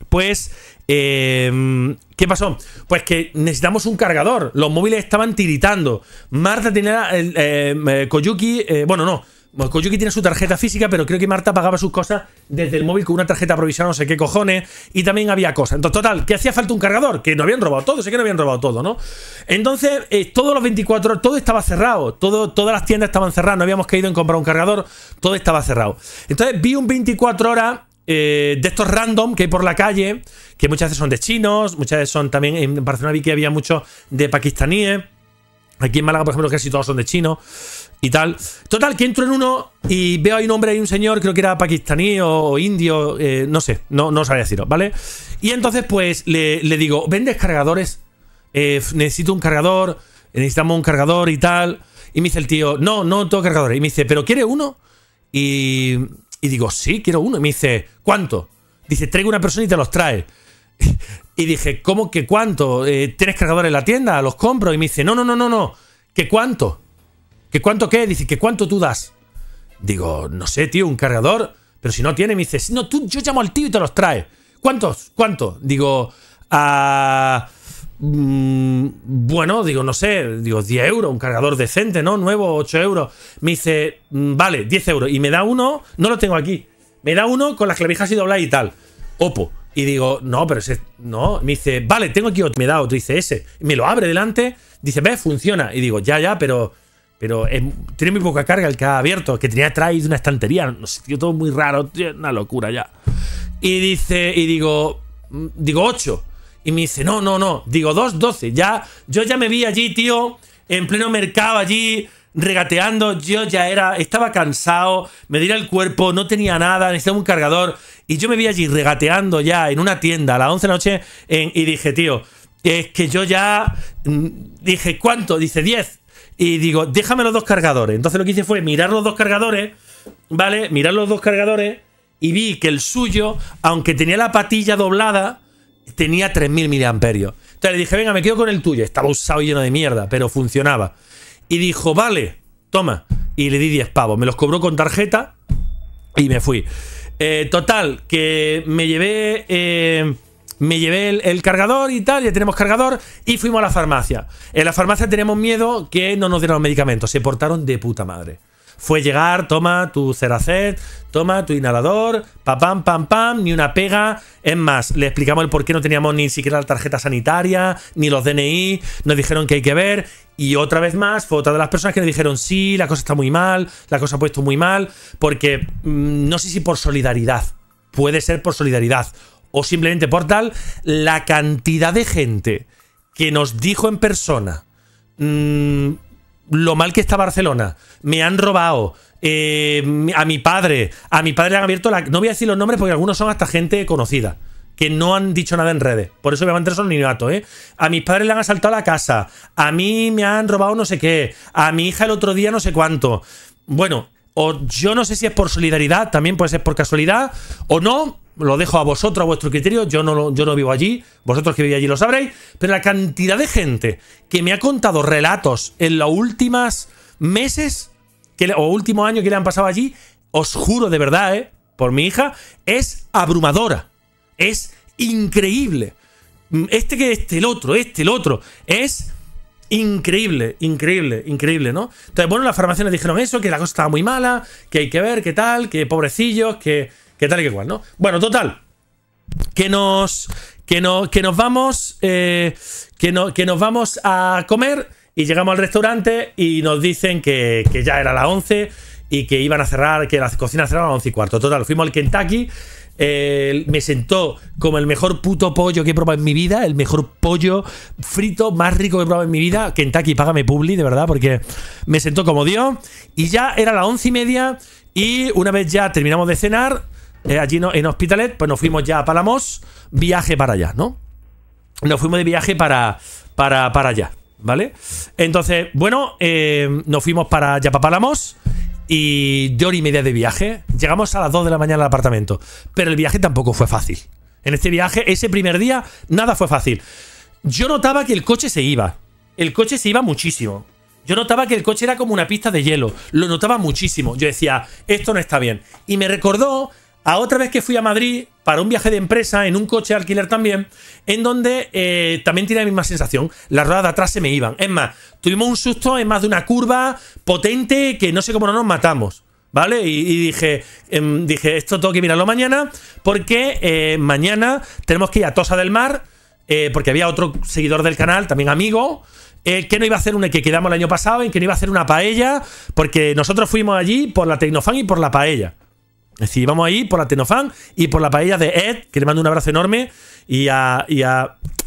[SPEAKER 1] Pues em, ¿Qué pasó? Pues que necesitamos un cargador. Los móviles estaban tiritando. Marta tenía. el eh, eh, Koyuki. bueno, no. Koyuki tiene su tarjeta física, pero creo que Marta pagaba sus cosas desde el móvil con una tarjeta provisional, no sé qué cojones, y también había cosas. Entonces, total, que hacía falta un cargador, que no habían robado todo, sé que no habían robado todo, ¿no? Entonces, eh, todos los 24 horas, todo estaba cerrado, todas las tiendas estaban cerradas, no habíamos caído en comprar un cargador, todo estaba cerrado. Entonces, vi un 24 horas eh, de estos random que hay por la calle, que muchas veces son de chinos, muchas veces son también, en Barcelona vi que había muchos de pakistaníes, aquí en Málaga, por ejemplo, casi todos son de chinos y tal. Total, que entro en uno y veo ahí un hombre y un señor, creo que era pakistaní o indio, eh, no sé, no, no sabía decirlo, ¿vale? Y entonces, pues le, digo, ¿vendes cargadores? Eh, necesito un cargador, necesitamos un cargador y tal. Y me dice el tío, no, no tengo cargadores. Y me dice, ¿pero quiere uno? Y, y digo, sí, quiero uno. Y me dice, ¿cuánto? Dice, traigo una persona y te los trae. [LAUGHS] y dije, ¿cómo que cuánto? Eh, ¿Tienes cargadores en la tienda? ¿Los compro? Y me dice, no, no, no, no, no. ¿Que cuánto? ¿Qué cuánto qué? Dice, ¿que cuánto tú das? Digo, no sé, tío, un cargador. Pero si no tiene, me dice, no, tú, yo llamo al tío y te los trae. ¿Cuántos? cuánto Digo, ah, mm, bueno, digo, no sé, digo, 10 euros, un cargador decente, ¿no? Nuevo, 8 euros. Me dice, mm, vale, 10 euros. Y me da uno, no lo tengo aquí. Me da uno con las clavijas y dobladas y tal. Opo. Y digo, no, pero ese, no. Me dice, vale, tengo aquí otro. Me da otro, dice ese. Me lo abre delante, dice, ve, funciona. Y digo, ya, ya, pero pero tiene muy poca carga el que ha abierto, que tenía atrás una estantería. No sé, tío, todo muy raro, tío, una locura ya. Y dice, y digo, mm, digo 8. Y me dice, no, no, no, digo 2, 12. Ya, yo ya me vi allí, tío, en pleno mercado, allí, regateando. Yo ya era, estaba cansado, me diera el cuerpo, no tenía nada, necesitaba un cargador. Y yo me vi allí regateando ya en una tienda a las 11 de la noche y dije, tío, es que yo ya. Mm, dije, ¿cuánto? Dice 10 y digo, déjame los dos cargadores. Entonces lo que hice fue mirar los dos cargadores, ¿vale? Mirar los dos cargadores y vi que el suyo, aunque tenía la patilla doblada, tenía 3.000 miliamperios. Entonces le dije, venga, me quedo con el tuyo. Estaba usado y lleno de mierda, pero funcionaba. Y dijo, vale, toma. Y le di 10 pavos. Me los cobró con tarjeta y me fui. Eh, total, que me llevé... Eh, me llevé el, cargador y tal, ya tenemos cargador y fuimos a la farmacia. En la farmacia tenemos miedo que no nos dieran los medicamentos, se portaron de puta madre. Fue llegar, toma tu ceracet, toma tu inhalador, pa pam, pam, pam, ni una pega. Es más, le explicamos el por qué no teníamos ni siquiera la tarjeta sanitaria, ni los DNI, nos dijeron que hay que ver. Y otra vez más, fue otra de las personas que nos dijeron, sí, la cosa está muy mal, la cosa ha puesto muy mal, porque mm, no sé si por solidaridad, puede ser por solidaridad o simplemente por tal, la cantidad de gente que nos dijo en persona mm, lo mal que está Barcelona, me han robado, eh, a mi padre, a mi padre le han abierto la... No voy a decir los nombres porque algunos son hasta gente conocida que no han dicho nada en redes. Por eso me van a son anonimato, ¿eh? A mis padres le han asaltado la casa. A mí me han robado no sé qué. A mi hija el otro día no sé cuánto. Bueno, o yo no sé si es por solidaridad, también puede ser por casualidad, o no, lo dejo a vosotros, a vuestro criterio, yo no, yo vivo allí, vosotros que vivís allí lo sabréis, pero la cantidad de gente que me ha contado relatos en los últimos meses que, o últimos años que le han pasado allí, os juro de verdad, ¿eh? por mi hija, es abrumadora, es increíble. Este que este, el otro, este, el otro, es increíble, increíble, increíble, ¿no? Entonces, bueno, las farmacias dijeron eso, que la cosa estaba muy mala, que hay que ver, qué tal, que pobrecillos, que que tal y que cual, ¿no? Bueno, total. Que nos, que no, que nos vamos, eh, que, que nos vamos a comer y llegamos al restaurante y nos dicen que, ya era las 11 y que iban a cerrar, que las cocinas cerraba a las 11 y cuarto. Total, fuimos al Kentucky. me sentó como el mejor puto pollo que he probado en mi vida, el mejor pollo frito más rico que he probado en mi vida. Kentucky, págame Publi, de verdad, porque me sentó como Dios. Y ya era la once y media. Y una vez ya terminamos de cenar, eh, allí en Hospitalet, pues nos fuimos ya a Palamos, viaje para allá, ¿no? Nos fuimos de viaje para, para, allá, ¿vale? Entonces, bueno, eh, nos fuimos para allá, para Palamos y de hora y media de viaje. Llegamos a las 2 de la mañana al apartamento, pero el viaje tampoco fue fácil. En este viaje, ese primer día, nada fue fácil. Yo notaba que el coche se iba. El coche se iba muchísimo. Yo notaba que el coche era como una pista de hielo. Lo notaba muchísimo. Yo decía, esto no está bien. Y me recordó a otra vez que fui a Madrid para un viaje de empresa en un coche alquiler también, en donde eh, también tiene la misma sensación. Las ruedas de atrás se me iban. Es más, tuvimos un susto en más de una curva potente que no sé cómo no nos matamos. ¿Vale? Y, dije, em, dije, esto tengo que mirarlo mañana, porque eh, mañana tenemos que ir a Tosa del Mar, eh, porque había otro seguidor del canal, también amigo, que no iba a hacer una que quedamos el año pasado en que no iba a hacer una paella porque nosotros fuimos allí por la Tecnofan y por la paella es decir, vamos ahí por la Tenofan y por la paella de Ed, que le mando un abrazo enorme, y a,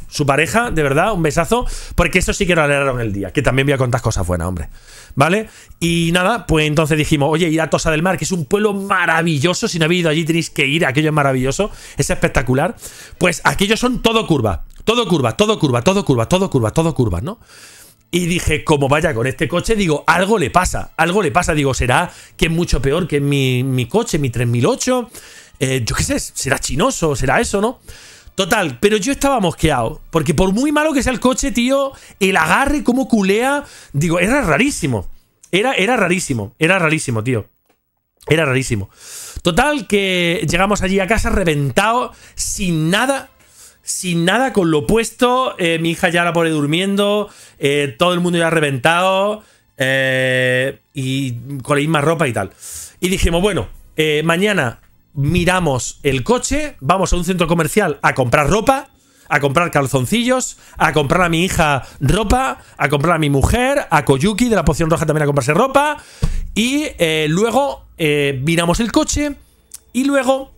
[SPEAKER 1] su pareja, de verdad, un besazo, porque eso sí que lo alegraron el día, que también voy a contar cosas buenas, hombre. ¿Vale? Y nada, pues entonces dijimos, oye, ir a Tosa del Mar, que es un pueblo maravilloso, si no habéis ido allí tenéis que ir, aquello es maravilloso, es espectacular. Pues aquellos son todo curva, todo curva, todo curva, todo curva, todo curva, todo curva, ¿no? Y dije, como vaya con este coche, digo, algo le pasa, algo le pasa. Digo, será que es mucho peor que mi, coche, mi 3008. Eh, yo qué sé, será chinoso, será eso, ¿no? Total, pero yo estaba mosqueado. Porque por muy malo que sea el coche, tío, el agarre, como culea. Digo, era rarísimo. Era, era rarísimo. Era rarísimo, tío. Era rarísimo. Total, que llegamos allí a casa reventado, sin nada, sin nada, con lo puesto. Eh, mi hija ya la pone durmiendo. Eh, todo el mundo ya reventado. Eh, y con la misma ropa y tal. Y dijimos, bueno, mañana miramos el coche, vamos a un centro comercial a comprar ropa, a comprar calzoncillos, a comprar a mi hija ropa, a comprar a mi mujer, a Koyuki de la poción roja también a comprarse ropa. Y luego miramos el coche y luego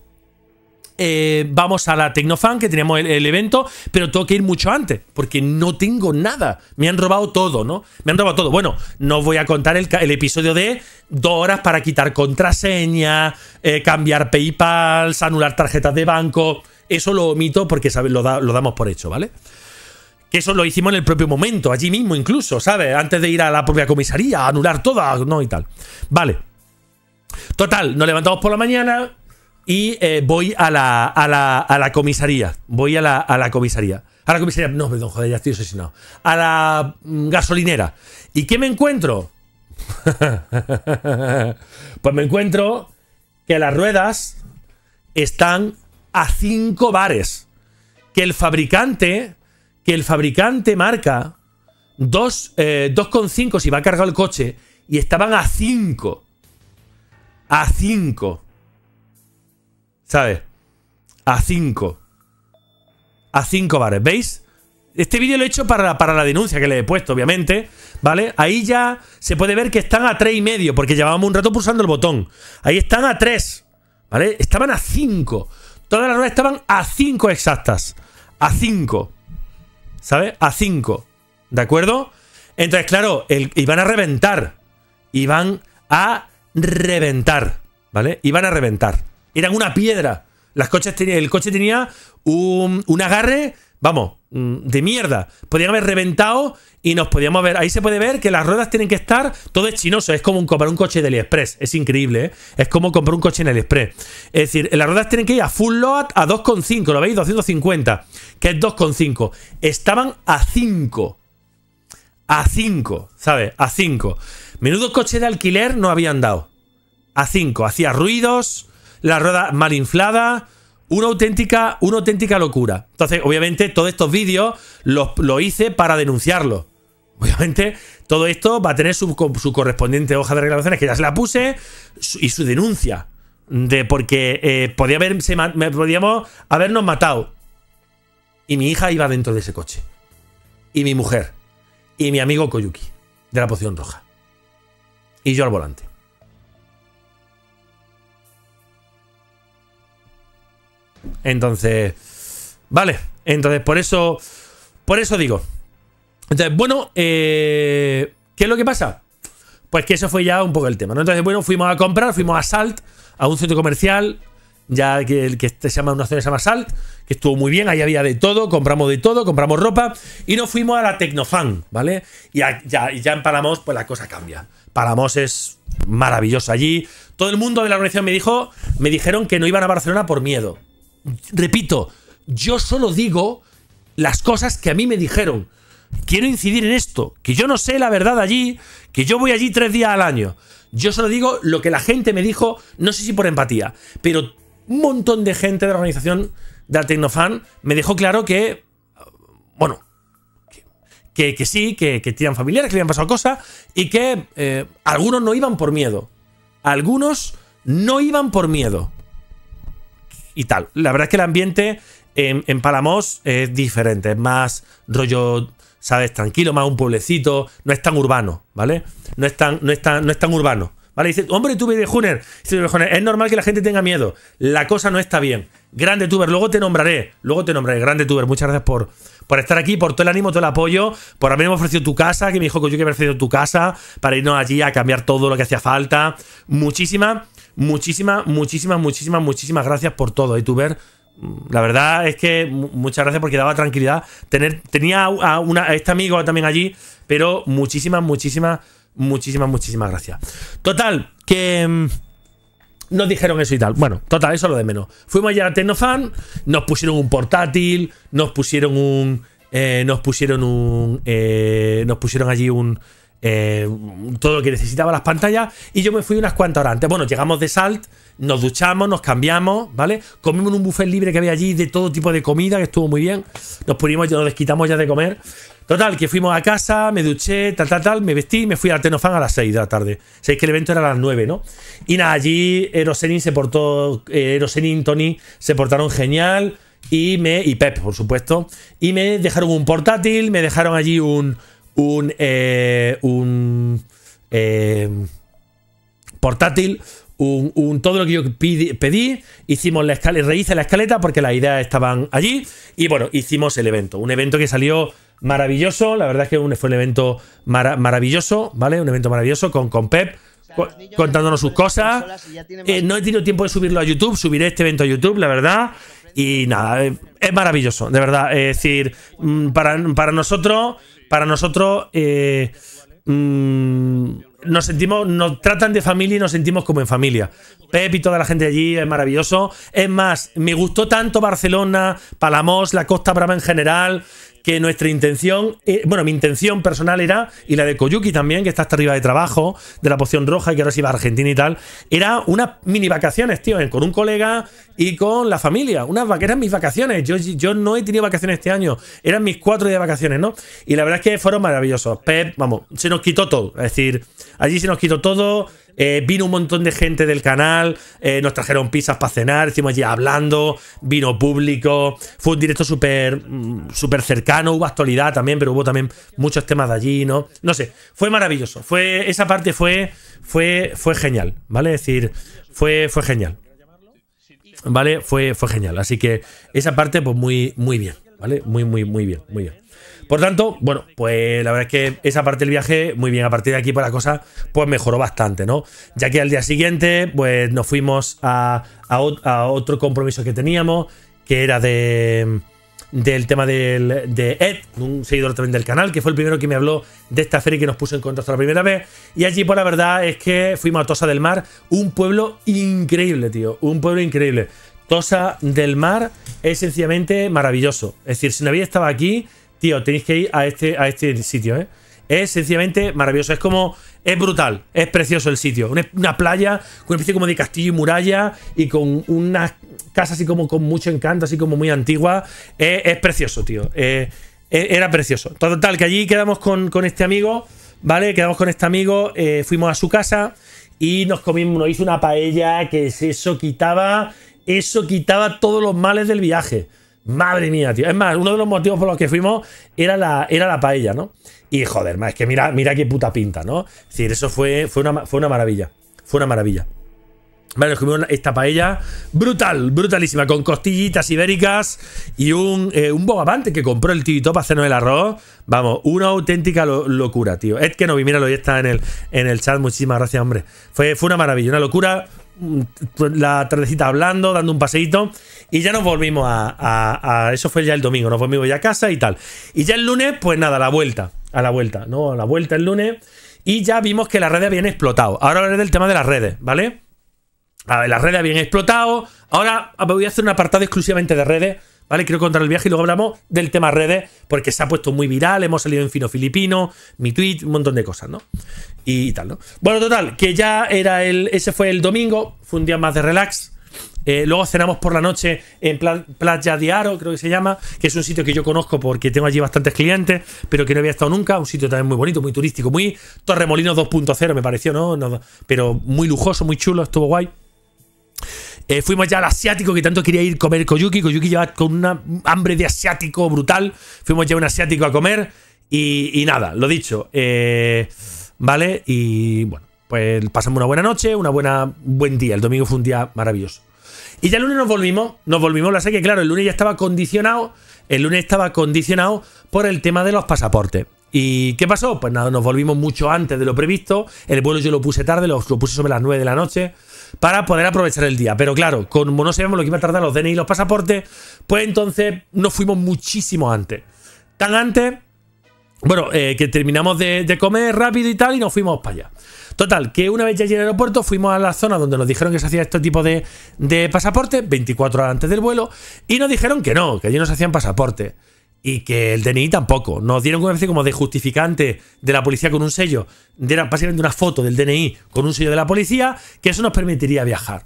[SPEAKER 1] eh, vamos a la Tecnofan, que tenemos el, evento, pero tengo que ir mucho antes, porque no tengo nada. Me han robado todo, ¿no? Me han robado todo. Bueno, no voy a contar el, episodio de dos horas para quitar contraseña, eh, cambiar PayPal, anular tarjetas de banco. Eso lo omito porque Lo, damos por hecho, ¿vale? Que eso lo hicimos en el propio momento, allí mismo incluso, ¿sabes? Antes de ir a la propia comisaría, anular todas, ¿no? Y tal. Vale. Total, nos levantamos por la mañana, y eh, voy a la, a, la, a la, comisaría. Voy a la, comisaría. A la comisaría, no, perdón, joder, ya estoy asesinado. A la mm, gasolinera. ¿Y qué me encuentro? [LAUGHS] pues me encuentro que las ruedas están a 5 bares. Que el fabricante, que el fabricante marca 2,5 eh, si va cargado el coche y estaban a 5. A 5. ¿Sabes? A 5. A 5 bares, ¿veis? Este vídeo lo he hecho para, para, la denuncia que le he puesto, obviamente, ¿vale? Ahí ya se puede ver que están a y medio, porque llevábamos un rato pulsando el botón. Ahí están a 3, ¿vale? Estaban a 5. Todas las ruedas estaban a 5 exactas. A 5. ¿Sabes? A 5. ¿De acuerdo? Entonces, claro, el, iban a reventar. Iban a reventar, ¿vale? Iban a reventar. Eran una piedra. Las coches el coche tenía un, agarre, vamos, mm, de mierda. Podían haber reventado y nos podíamos ver. Ahí se puede ver que las ruedas tienen que estar. Todo es chinoso. Es como comprar un coche de express Es increíble, ¿eh? Es como comprar un coche en AliExpress. Es decir, las ruedas tienen que ir a full load a 2,5. ¿Lo veis? 250. Que es 2,5. Estaban a 5. A 5, ¿sabes? A 5. Menudo coche de alquiler no habían dado. A 5. Hacía ruidos la rueda mal inflada, una auténtica, una auténtica locura. Entonces, obviamente, todos estos vídeos los, hice para denunciarlo. Obviamente, todo esto va a tener su, correspondiente hoja de reclamaciones, que ya se la puse, y su denuncia. De porque eh, podía podíamos habernos matado. Y mi hija iba dentro de ese coche. Y mi mujer. Y mi amigo Koyuki, de la poción roja. Y yo al volante. Entonces, vale. Entonces, por eso, por eso digo. Entonces, bueno, eh, ¿qué es lo que pasa? Pues que eso fue ya un poco el tema, ¿no? Entonces, bueno, fuimos a comprar, fuimos a Salt, a un centro comercial, ya que, que este se llama una zona se llama Salt, que estuvo muy bien, ahí había de todo, compramos de todo, compramos ropa, y nos fuimos a la Tecnofan, ¿vale? Y ya, ya en Palamos, pues la cosa cambia. Palamos es maravilloso allí. Todo el mundo de la organización me dijo, me dijeron que no iban a Barcelona por miedo repito, yo solo digo las cosas que a mí me dijeron. Quiero incidir en esto, que yo no sé la verdad allí, que yo voy allí tres días al año. Yo solo digo lo que la gente me dijo, no sé si por empatía, pero un montón de gente de la organización la Tecnofan me dejó claro que, bueno, que, sí, que, que tenían familiares, que le habían pasado cosas y que eh, algunos no iban por miedo. Algunos no iban por miedo y tal. La verdad es que el ambiente en, en Palamos es diferente, es más rollo, ¿sabes? Tranquilo, más un pueblecito, no es tan urbano, ¿vale? No es tan, no es no es tan urbano. ¿Vale? Dice, hombre, tú de Juner. Dice, es normal que la gente tenga miedo. La cosa no está bien. Grande tuber, luego te nombraré. Luego te nombraré, grande tuber. Muchas gracias por, por estar aquí, por todo el ánimo, todo el apoyo, por haberme ofrecido tu casa, que me dijo que yo que me ofrecido tu casa, para irnos allí a cambiar todo lo que hacía falta. Muchísimas Muchísimas, muchísimas, muchísimas, muchísimas gracias por todo, y eh, ver La verdad es que muchas gracias porque daba tranquilidad. Tener, tenía a, este amigo también allí, pero muchísimas, muchísimas, muchísimas, muchísimas gracias. Total, que mm, nos dijeron eso y tal. Bueno, total, eso lo de menos. Fuimos allá a Tecnofan, nos pusieron un portátil, nos pusieron un. Eh, nos pusieron un. Eh, nos pusieron allí un. Eh, todo lo que necesitaba las pantallas y yo me fui unas cuantas horas antes. Bueno, llegamos de Salt, nos duchamos, nos cambiamos, ¿vale? Comimos en un buffet libre que había allí de todo tipo de comida, que estuvo muy bien. Nos pusimos, nos desquitamos ya de comer. Total, que fuimos a casa, me duché, tal, tal, tal, me vestí me fui a Tenofan a las 6 de la tarde. Sabéis que el evento era a las 9, ¿no? Y nada, allí Erosenin se portó, eh, Erosenin Tony se portaron genial y me, y Pep, por supuesto, y me dejaron un portátil, me dejaron allí un, un, eh, un eh, portátil, un, todo lo que yo pedí, hicimos la escaleta, rehice la escaleta porque las ideas estaban allí y bueno, hicimos el evento, un evento que salió maravilloso, la verdad es que fue un evento maravilloso, ¿vale? Un evento maravilloso con, con Pep, contándonos sus cosas. Eh, no he tenido tiempo de subirlo a YouTube, subiré este evento a YouTube, la verdad. Y nada, es maravilloso, de verdad. Es decir, mm, para, para nosotros para nosotros eh, mm, nos sentimos, nos tratan de familia y nos sentimos como en familia. Pep y toda la gente allí es maravilloso. Es más, me gustó tanto Barcelona, Palamos, la Costa Brava en general que nuestra intención, eh, bueno, mi intención personal era, y la de Koyuki también, que está hasta arriba de trabajo, de la poción roja, y que ahora sí va a Argentina y tal, era unas mini vacaciones, tío, con un colega y con la familia. Unas eran mis vacaciones. Yo, yo no he tenido vacaciones este año. Eran mis cuatro días de vacaciones, ¿no? Y la verdad es que fueron maravillosos. Pep, vamos, se nos quitó todo. Es decir, Allí se nos quitó todo. Eh, vino un montón de gente del canal. Eh, nos trajeron pizzas para cenar. Estuvimos allí hablando. Vino público. Fue un directo mm, súper cercano. Hubo actualidad también, pero hubo también muchos temas de allí, ¿no? No sé. Fue maravilloso. Fue, esa parte fue, fue, fue genial, ¿vale? Es decir, fue, fue genial. ¿Vale? Fue, fue genial. Así que esa parte, pues muy, muy bien. ¿Vale? Muy, muy, muy bien. Muy bien. Por tanto, bueno, pues la verdad es que esa parte del viaje, muy bien, a partir de aquí para la cosa, pues mejoró bastante, ¿no? Ya que al día siguiente, pues nos fuimos a, otro compromiso que teníamos, que era del tema del, de Ed, un seguidor también del canal, que fue el primero que me habló de esta feria y que nos puso en contacto la primera vez. Y allí, pues la verdad es que fuimos a Tosa del Mar, un pueblo increíble, tío, un pueblo increíble. Tosa del Mar es sencillamente maravilloso. Es decir, si no había estado aquí, Tío, tenéis que ir a este, a este sitio, ¿eh? Es sencillamente maravilloso. Es como. Es brutal. Es precioso el sitio. Una, playa con una especie como de castillo y muralla. Y con unas casas así como con mucho encanto, así como muy antigua. Es, precioso, tío. Eh, e, era precioso. Total, que allí quedamos con, este amigo. ¿Vale? Quedamos con este amigo. Eh, fuimos a su casa. Y nos comimos. Nos hizo una paella. Que eso quitaba. Eso quitaba todos los males del viaje. Madre mía, tío. Es más, uno de los motivos por los que fuimos era la, era la paella, ¿no? Y joder, es que mira, mira qué puta pinta, ¿no? Es decir, eso fue, fue, una, fue una maravilla. Fue una maravilla. Vale, nos comimos esta paella brutal, brutalísima, con costillitas ibéricas y un, eh, que compró el tío para hacernos el arroz. Vamos, una auténtica locura, tío. Es que no vi, míralo, ya está en el, en el chat. Muchísimas gracias, hombre. Fue, fue una maravilla, una locura. Mm, la tardecita hablando, dando un paseíto y ya nos volvimos a, Eso fue ya el domingo, nos volvimos ya a casa y tal. Y ya el lunes, pues nada, la vuelta. A la vuelta, ¿no? A la vuelta el lunes. Y ya vimos que las redes habían explotado. Ahora hablaré del tema de las redes, ¿vale? A ver, las redes habían explotado. Ahora voy a hacer un apartado exclusivamente de redes. ¿Vale? Quiero contar el viaje y luego hablamos del tema redes, porque se ha puesto muy viral, hemos salido en fino filipino, mi tweet, un montón de cosas, ¿no? Y, y tal, ¿no? Bueno, total, que ya era el. Ese fue el domingo, fue un día más de relax. Eh, luego cenamos por la noche en Playa diaro creo que se llama, que es un sitio que yo conozco porque tengo allí bastantes clientes, pero que no había estado nunca. Un sitio también muy bonito, muy turístico, muy Torremolinos 2.0 me pareció, ¿no? Pero muy lujoso, muy chulo, estuvo guay. Eh, fuimos ya al asiático, que tanto quería ir a comer Koyuki. Koyuki llevaba con una hambre de asiático brutal. Fuimos ya a un asiático a comer. Y, nada, lo dicho. Eh, ¿Vale? Y bueno, pues pasamos una buena noche, una buena, buen día. El domingo fue un día maravilloso. Y ya el lunes nos volvimos, nos volvimos, la sé que claro, el lunes ya estaba condicionado, el lunes estaba condicionado por el tema de los pasaportes. ¿Y qué pasó? Pues nada, nos volvimos mucho antes de lo previsto, el vuelo yo lo puse tarde, lo, puse sobre las 9 de la noche, para poder aprovechar el día. Pero claro, como no sabíamos lo que iba a tardar los DNI y los pasaportes, pues entonces nos fuimos muchísimo antes. Tan antes, bueno, eh, que terminamos de comer rápido y tal, y nos fuimos para allá. Total, que una vez ya allí en el aeropuerto fuimos a la zona donde nos dijeron que se hacía este tipo de, de pasaporte, 24 horas antes del vuelo, y nos dijeron que no, que allí no se hacían pasaporte. Y que el DNI tampoco. Nos dieron una especie como de justificante de la policía con un sello, de básicamente una foto del DNI con un sello de la policía, que eso nos permitiría viajar.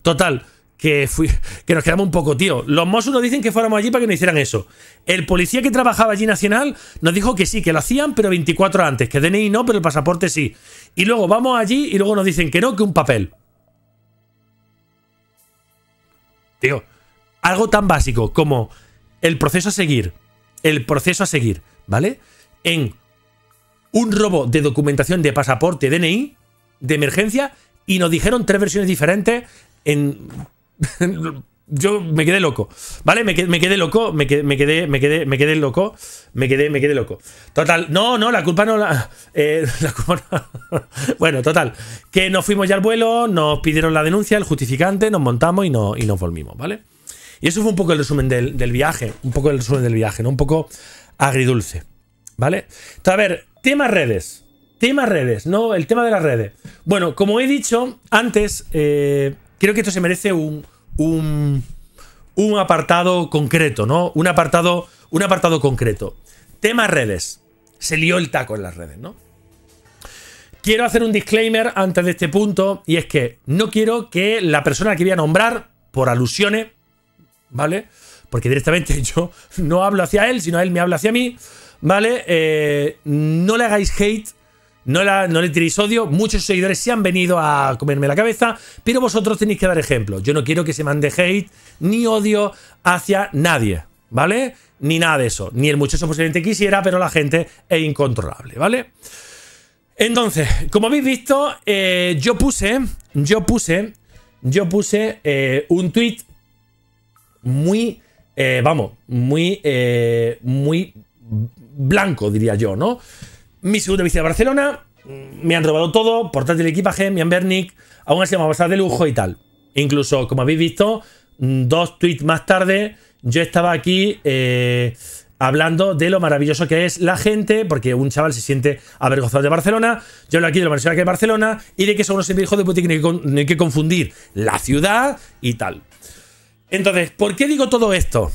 [SPEAKER 1] Total, que, fui, que nos quedamos un poco, tío. Los Mossos nos dicen que fuéramos allí para que nos hicieran eso. El policía que trabajaba allí nacional nos dijo que sí, que lo hacían, pero 24 antes, que DNI no, pero el pasaporte sí. Y luego vamos allí y luego nos dicen que no, que un papel. Tío, algo tan básico como el proceso a seguir, el proceso a seguir, ¿vale? En un robo de documentación de pasaporte DNI de emergencia y nos dijeron tres versiones diferentes en yo me quedé loco, ¿vale? Me, quedé, me quedé loco, me quedé, me quedé, me quedé, me quedé loco, me quedé, me quedé loco. Total, no, no, la culpa no la. [LAUGHS] Eh, [LAUGHS] bueno, total. Que nos fuimos ya al vuelo, nos pidieron la denuncia, el justificante, nos montamos y, no, y nos volvimos, ¿vale? Y eso fue un poco el resumen del, viaje, un poco el resumen del viaje, ¿no? Un poco agridulce, ¿vale? Entonces, a ver, tema redes. Tema redes, ¿no? El tema de las redes. Bueno, como he dicho antes, eh, creo que esto se merece un, un, apartado concreto, ¿no? Un apartado, un apartado concreto. Tema redes. Se lió el taco en las redes, ¿no? Quiero hacer un disclaimer antes de este punto y es que no quiero que la persona que voy a nombrar, por alusiones, ¿vale? Porque directamente [LAUGHS] yo no hablo hacia él, sino él me habla hacia mí, ¿vale? Eh, no le hagáis hate no, le tiréis odio, muchos seguidores se han venido a comerme la cabeza, pero vosotros tenéis que dar ejemplo. Yo no quiero que se mande hate ni odio hacia nadie, ¿vale? Ni nada de eso. Ni el muchacho posiblemente quisiera, pero la gente es incontrolable, ¿vale? Entonces, como habéis visto, eh, yo puse, yo puse, yo puse eh, un tweet muy, eh, vamos, muy, muy blanco, diría yo, ¿no? Mi segunda visita a Barcelona, mm, me han robado todo, portátil equipaje, mi Ambernick, aún así vamos a pasar de lujo y tal. Incluso, como habéis visto, mm, dos tweets más tarde, yo estaba aquí eh, hablando de lo maravilloso que es la gente, porque un chaval se siente avergonzado de Barcelona, yo hablo aquí de lo maravilloso que es Barcelona, y de que son unos hijos de puta que no hay que confundir la ciudad y tal. Entonces, ¿por qué digo todo esto?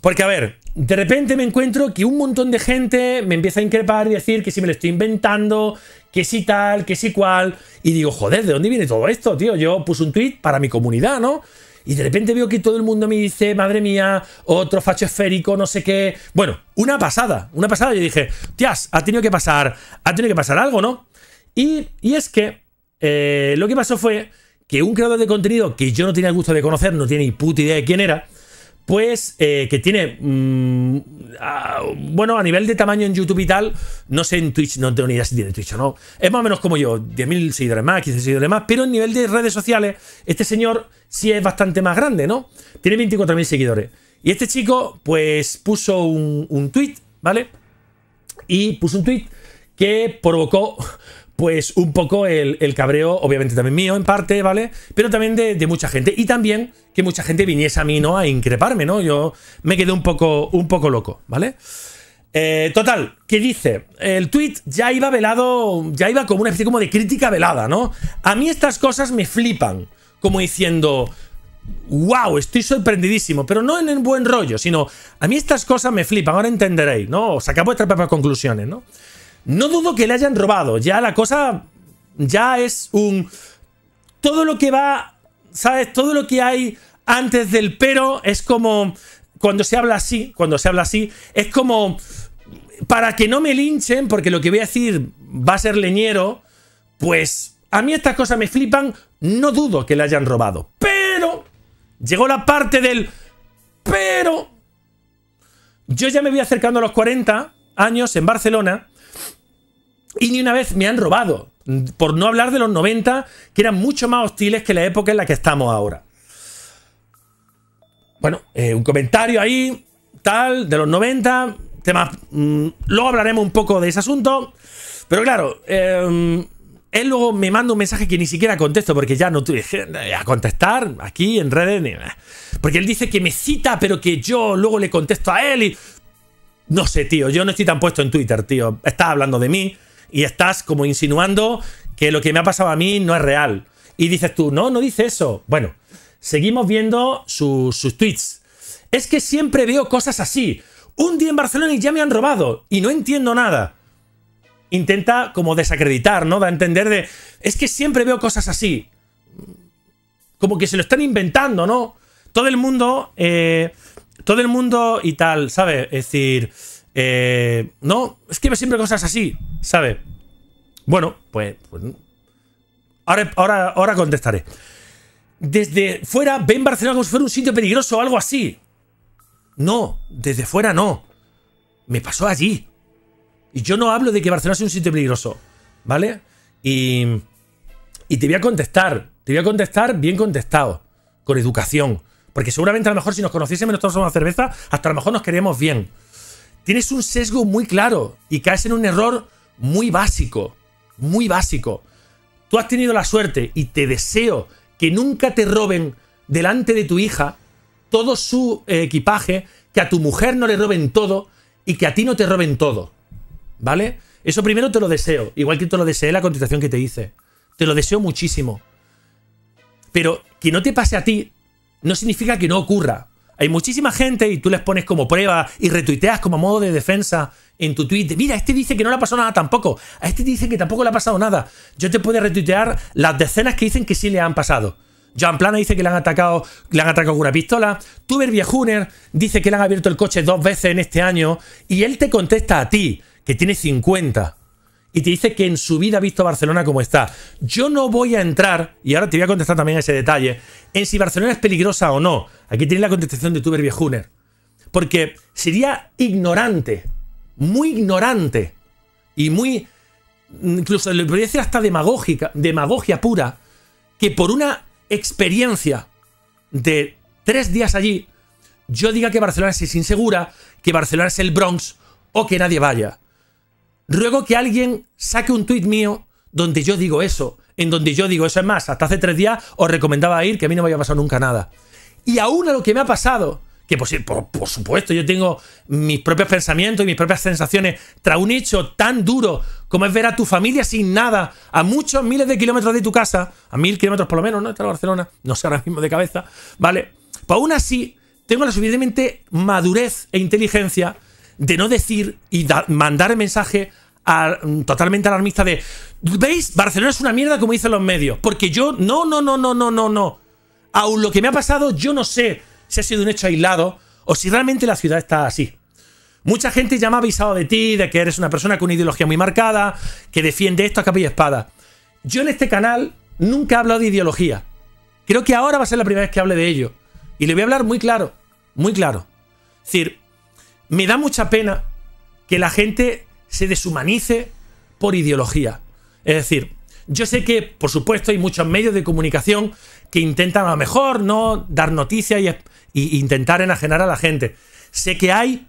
[SPEAKER 1] Porque, a ver, de repente me encuentro que un montón de gente me empieza a increpar y decir que si me lo estoy inventando, que si tal, que si cual. Y digo, joder, ¿de dónde viene todo esto, tío? Yo puse un tweet para mi comunidad, ¿no? Y de repente veo que todo el mundo me dice, madre mía, otro facho esférico, no sé qué. Bueno, una pasada, una pasada. Yo dije, tías, ha tenido que pasar, ha tenido que pasar algo, ¿no? Y, es que eh, lo que pasó fue que un creador de contenido que yo no tenía el gusto de conocer, no tenía ni puta idea de quién era, pues eh, que tiene, mm, bueno, a nivel de tamaño en YouTube y tal, no sé en Twitch, no tengo ni idea si tiene Twitch o no, es más o menos como yo, 10.000 seguidores más, 15 seguidores más, pero a nivel de redes sociales, este señor sí es bastante más grande, ¿no? Tiene 24.000 seguidores. Y este chico, pues, puso un, un tweet, ¿vale? Y puso un tweet que provocó pues un poco el, cabreo, obviamente también mío en parte, ¿vale? Pero también de, mucha gente. Y también que mucha gente viniese a mí, ¿no? A increparme, ¿no? Yo me quedé un poco, un poco loco, ¿vale? Eh, total, ¿qué dice, el tweet ya iba velado, ya iba como una especie como de crítica velada, ¿no? A mí estas cosas me flipan, como diciendo, wow, estoy sorprendidísimo, pero no en el buen rollo, sino, a mí estas cosas me flipan, ahora entenderéis, ¿no? O vuestras propias conclusiones, ¿no? No dudo que le hayan robado. Ya la cosa. Ya es un. Todo lo que va. ¿Sabes? Todo lo que hay antes del pero es como. Cuando se habla así, cuando se habla así, es como. Para que no me linchen, porque lo que voy a decir va a ser leñero, pues a mí estas cosas me flipan, no dudo que le hayan robado. Pero llegó la parte del pero. Yo ya me voy acercando a los 40 años en Barcelona y ni una vez me han robado. Por no hablar de los 90, que eran mucho más hostiles que la época en la que estamos ahora. Bueno, eh, un comentario ahí, tal, de los 90. Temas. Mm, luego hablaremos un poco de ese asunto. Pero claro, eh, él luego me manda un mensaje que ni siquiera contesto porque ya no tuve eh, a contestar aquí en redes. Porque él dice que me cita, pero que yo luego le contesto a él y. No sé, tío, yo no estoy tan puesto en Twitter, tío. Estás hablando de mí y estás como insinuando que lo que me ha pasado a mí no es real. Y dices tú, no, no dice eso. Bueno, seguimos viendo sus tweets. Es que siempre veo cosas así. Un día en Barcelona y ya me han robado y no entiendo nada. Intenta como desacreditar, ¿no? Da a entender de, es que siempre veo cosas así. Como que se lo están inventando, ¿no? Todo el mundo, eh, todo el mundo y tal, ¿sabes? Es decir, eh, no, escribe siempre cosas así, ¿sabe? Bueno, pues, pues, ahora, ahora, ahora contestaré. Desde fuera ven Barcelona como si fuera un sitio peligroso o algo así. No, desde fuera no. Me pasó allí. Y yo no hablo de que Barcelona sea un sitio peligroso, ¿vale? Y, y te voy a contestar, te voy a contestar bien contestado, con educación. Porque seguramente a lo mejor si nos conociésemos nosotros somos cerveza, hasta a lo mejor nos queríamos bien tienes un sesgo muy claro y caes en un error muy básico, muy básico. Tú has tenido la suerte y te deseo que nunca te roben delante de tu hija todo su eh, equipaje, que a tu mujer no le roben todo y que a ti no te roben todo. ¿Vale? Eso primero te lo deseo, igual que te lo deseé la contestación que te hice. Te lo deseo muchísimo. Pero que no te pase a ti no significa que no ocurra. Hay muchísima gente y tú les pones como prueba y retuiteas como modo de defensa en tu tweet. Mira, este dice que no le ha pasado nada tampoco. A este dice que tampoco le ha pasado nada. Yo te puedo retuitear las decenas que dicen que sí le han pasado. Joan Plana dice que le han atacado, le han atacado con una pistola. Tuber Viejuner dice que le han abierto el coche dos veces en este año. Y él te contesta a ti, que tiene 50 y te dice que en su vida ha visto Barcelona como está. Yo no voy a entrar, y ahora te voy a contestar también ese detalle, en si Barcelona es peligrosa o no. Aquí tiene la contestación de Tuber Viejuner. Porque sería ignorante, muy ignorante y muy. Incluso le podría hasta demagógica, demagogia pura, que por una experiencia de tres días allí, yo diga que Barcelona es insegura, que Barcelona es el Bronx o que nadie vaya ruego que alguien saque un tuit mío donde yo digo eso, en donde yo digo eso. Es más, hasta hace tres días os recomendaba ir, que a mí no me había pasado nunca nada. Y aún a lo que me ha pasado, que por, supuesto yo tengo mis propios pensamientos y mis propias sensaciones tras un hecho tan duro como es ver a tu familia sin nada, a muchos miles de kilómetros de tu casa, a mil kilómetros por lo menos, ¿no? Está Barcelona, no sé ahora mismo de cabeza, ¿vale? Pues aún así, tengo la suficientemente madurez e inteligencia de no decir y mandar mandar mensaje a, mm, totalmente alarmista de, ¿veis? Barcelona es una mierda como dicen los medios. Porque yo, no, no, no, no, no, no, no. Aún lo que me ha pasado, yo no sé si ha sido un hecho aislado o si realmente la ciudad está así. Mucha gente ya me ha avisado de ti, de que eres una persona con una ideología muy marcada, que defiende esto a capa y espada. Yo en este canal nunca he hablado de ideología. Creo que ahora va a ser la primera vez que hable de ello. Y le voy a hablar muy claro, muy claro. Es decir, me da mucha pena que la gente se deshumanice por ideología. Es decir, yo sé que, por supuesto, hay muchos medios de comunicación que intentan a lo mejor no dar noticias y, intentar enajenar a la gente. Sé que hay,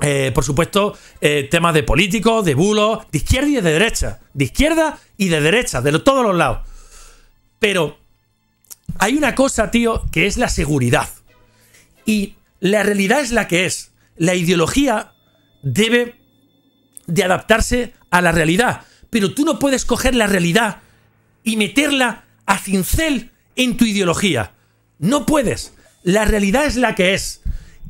[SPEAKER 1] eh, por supuesto, eh, temas de políticos, de bulos, de izquierda y de derecha. De izquierda y de derecha, de todos los lados. Pero hay una cosa, tío, que es la seguridad. Y la realidad es la que es la ideología debe de adaptarse a la realidad. Pero tú no puedes coger la realidad y meterla a cincel en tu ideología. No puedes. La realidad es la que es.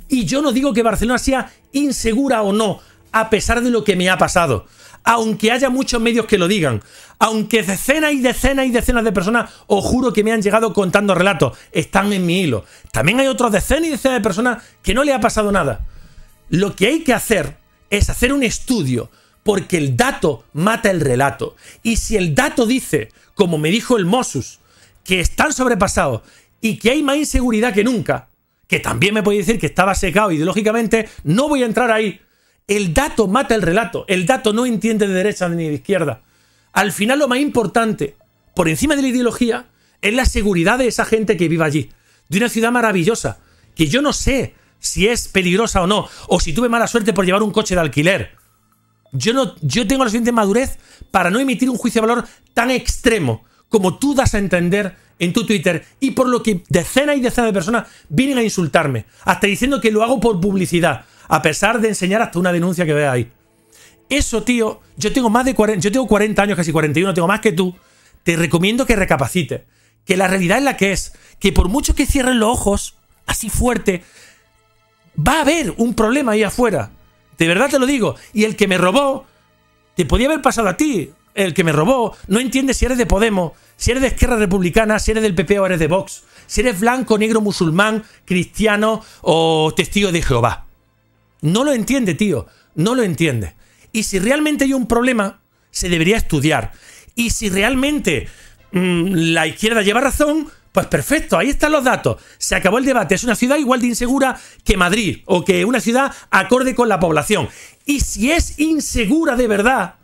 [SPEAKER 1] Y yo no digo que Barcelona sea insegura o no, a pesar de lo que me ha pasado. Aunque haya muchos medios que lo digan. Aunque decenas y decenas y decenas de personas, os juro que me han llegado contando relatos. Están en mi hilo. También hay otros decenas y decenas de personas que no le ha pasado nada. Lo que hay que hacer es hacer un estudio, porque el dato mata el relato. Y si el dato dice, como me dijo el Mosus, que están sobrepasados y que hay más inseguridad que nunca, que también me puede decir que estaba secado ideológicamente, no voy a entrar ahí. El dato mata el relato, el dato no entiende de derecha ni de izquierda. Al final lo más importante, por encima de la ideología, es la seguridad de esa gente que vive allí, de una ciudad maravillosa, que yo no sé si es peligrosa o no, o si tuve mala suerte por llevar un coche de alquiler. Yo, no, yo tengo la suficiente madurez para no emitir un juicio de valor tan extremo como tú das a entender en tu Twitter y por lo que decenas y decenas de personas vienen a insultarme, hasta diciendo que lo hago por publicidad, a pesar de enseñar hasta una denuncia que vea ahí. Eso, tío, yo tengo más de 40, yo tengo 40 años, casi 41, tengo más que tú. Te recomiendo que recapacites, que la realidad es la que es, que por mucho que cierren los ojos, así fuerte, Va a haber un problema ahí afuera. De verdad te lo digo. Y el que me robó, te podía haber pasado a ti. El que me robó, no entiende si eres de Podemos, si eres de izquierda Republicana, si eres del PP o eres de Vox. Si eres blanco, negro, musulmán, cristiano o testigo de Jehová. No lo entiende, tío. No lo entiende. Y si realmente hay un problema, se debería estudiar. Y si realmente mm, la izquierda lleva razón, pues perfecto, ahí están los datos. Se acabó el debate. Es una ciudad igual de insegura que Madrid o que una ciudad acorde con la población. Y si es insegura de verdad,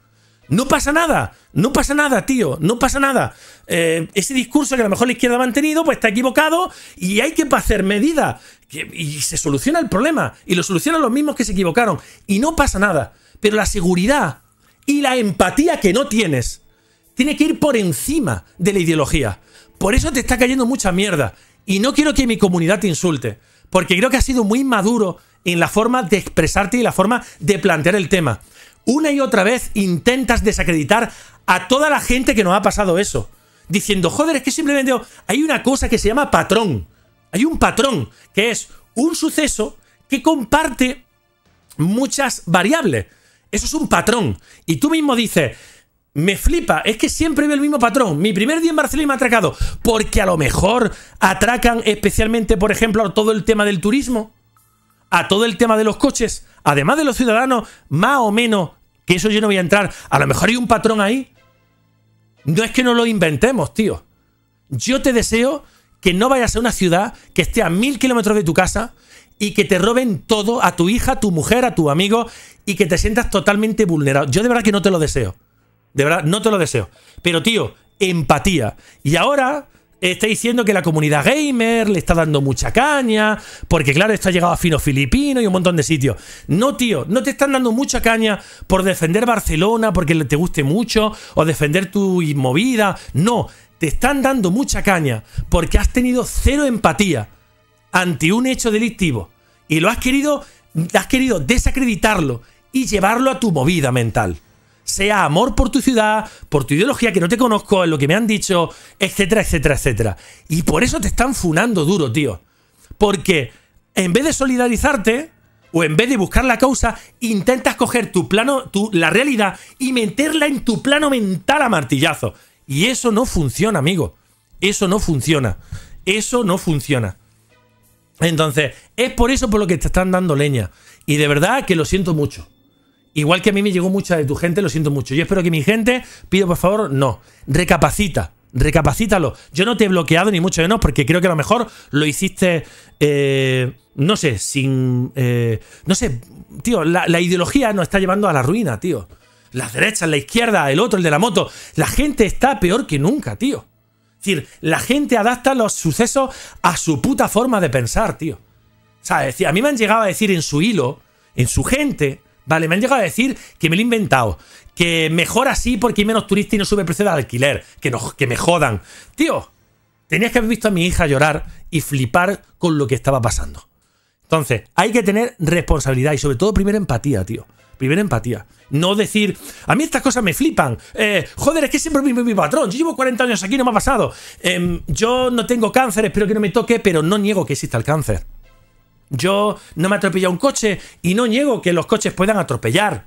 [SPEAKER 1] no pasa nada, no pasa nada, tío, no pasa nada. Eh, ese discurso que a lo mejor la izquierda ha mantenido, pues está equivocado y hay que hacer medidas. Y se soluciona el problema, y lo solucionan los mismos que se equivocaron, y no pasa nada. Pero la seguridad y la empatía que no tienes tiene que ir por encima de la ideología. Por eso te está cayendo mucha mierda. Y no quiero que mi comunidad te insulte, porque creo que has sido muy maduro en la forma de expresarte y la forma de plantear el tema. Una y otra vez intentas desacreditar a toda la gente que nos ha pasado eso, diciendo, joder, es que simplemente hay una cosa que se llama patrón. Hay un patrón, que es un suceso que comparte muchas variables. Eso es un patrón. Y tú mismo dices, me flipa, es que siempre veo el mismo patrón. Mi primer día en Barcelona me ha atracado. Porque a lo mejor atracan especialmente, por ejemplo, a todo el tema del turismo, a todo el tema de los coches, además de los ciudadanos, más o menos, que eso yo no voy a entrar. A lo mejor hay un patrón ahí. No es que no lo inventemos, tío. Yo te deseo que no vayas a una ciudad que esté a mil kilómetros de tu casa y que te roben todo, a tu hija, a tu mujer, a tu amigo, y que te sientas totalmente vulnerado. Yo de verdad que no te lo deseo. De verdad, no te lo deseo. Pero, tío, empatía. Y ahora está diciendo que la comunidad gamer le está dando mucha caña, porque claro, esto ha llegado a fino filipino y un montón de sitios. No, tío, no te están dando mucha caña por defender Barcelona, porque te guste mucho, o defender tu movida. No, te están dando mucha caña porque has tenido cero empatía ante un hecho delictivo y lo has querido, has querido desacreditarlo y llevarlo a tu movida mental sea amor por tu ciudad, por tu ideología que no te conozco, en lo que me han dicho, etcétera, etcétera, etcétera. Y por eso te están funando duro, tío. Porque en vez de solidarizarte o en vez de buscar la causa, intentas coger tu plano, tu, la realidad y meterla en tu plano mental a martillazo. Y eso no funciona, amigo. Eso no funciona. Eso no funciona. Entonces, es por eso por lo que te están dando leña. Y de verdad que lo siento mucho. Igual que a mí me llegó mucha de tu gente, lo siento mucho. Yo espero que mi gente, pido por favor, no. Recapacita, recapacítalo. Yo no te he bloqueado ni mucho menos porque creo que a lo mejor lo hiciste, eh, no sé, sin... Eh, no sé, tío, la, la ideología nos está llevando a la ruina, tío. Las derechas, la izquierda, el otro, el de la moto. La gente está peor que nunca, tío. Es decir, la gente adapta los sucesos a su puta forma de pensar, tío. O sea, a mí me han llegado a decir en su hilo, en su gente, Vale, me han llegado a decir que me lo he inventado. Que mejor así porque hay menos turistas y no sube el precio del alquiler. Que, no, que me jodan. Tío, tenías que haber visto a mi hija llorar y flipar con lo que estaba pasando. Entonces, hay que tener responsabilidad y sobre todo primera empatía, tío. Primero empatía. No decir, a mí estas cosas me flipan. Eh, joder, es que siempre mi, mi patrón. Yo llevo 40 años aquí, no me ha pasado. Em, yo no tengo cáncer, espero que no me toque, pero no niego que exista el cáncer yo no me atropella un coche y no niego que los coches puedan atropellar.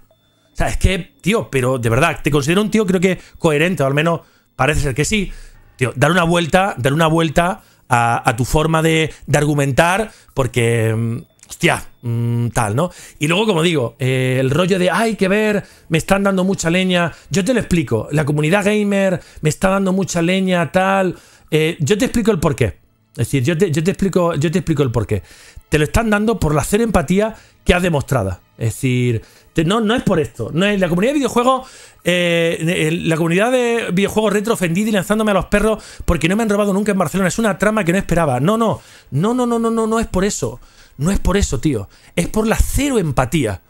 [SPEAKER 1] O sea, es que, tío, pero de verdad, te considero un tío creo que coherente, o al menos parece ser que sí. Tío, dar una vuelta, dar una vuelta a, tu forma de, argumentar, porque, mm, hostia, mm, tal, ¿no? Y luego, como digo, eh, el rollo de, hay que ver, me están dando mucha leña, yo te lo explico, la comunidad gamer me está dando mucha leña, tal, eh, yo te explico el porqué. Es decir, yo te, yo te, explico, yo te explico el porqué te lo están dando por la cero empatía que has demostrado. Es decir, no, no es por esto. No es, la comunidad de videojuegos, eh, eh, la comunidad de videojuegos retro ofendida y lanzándome a los perros porque no me han robado nunca en Barcelona. Es una trama que no esperaba. No, no, no, no, no, no, no, no es por eso. No es por eso, tío. Es por la cero empatía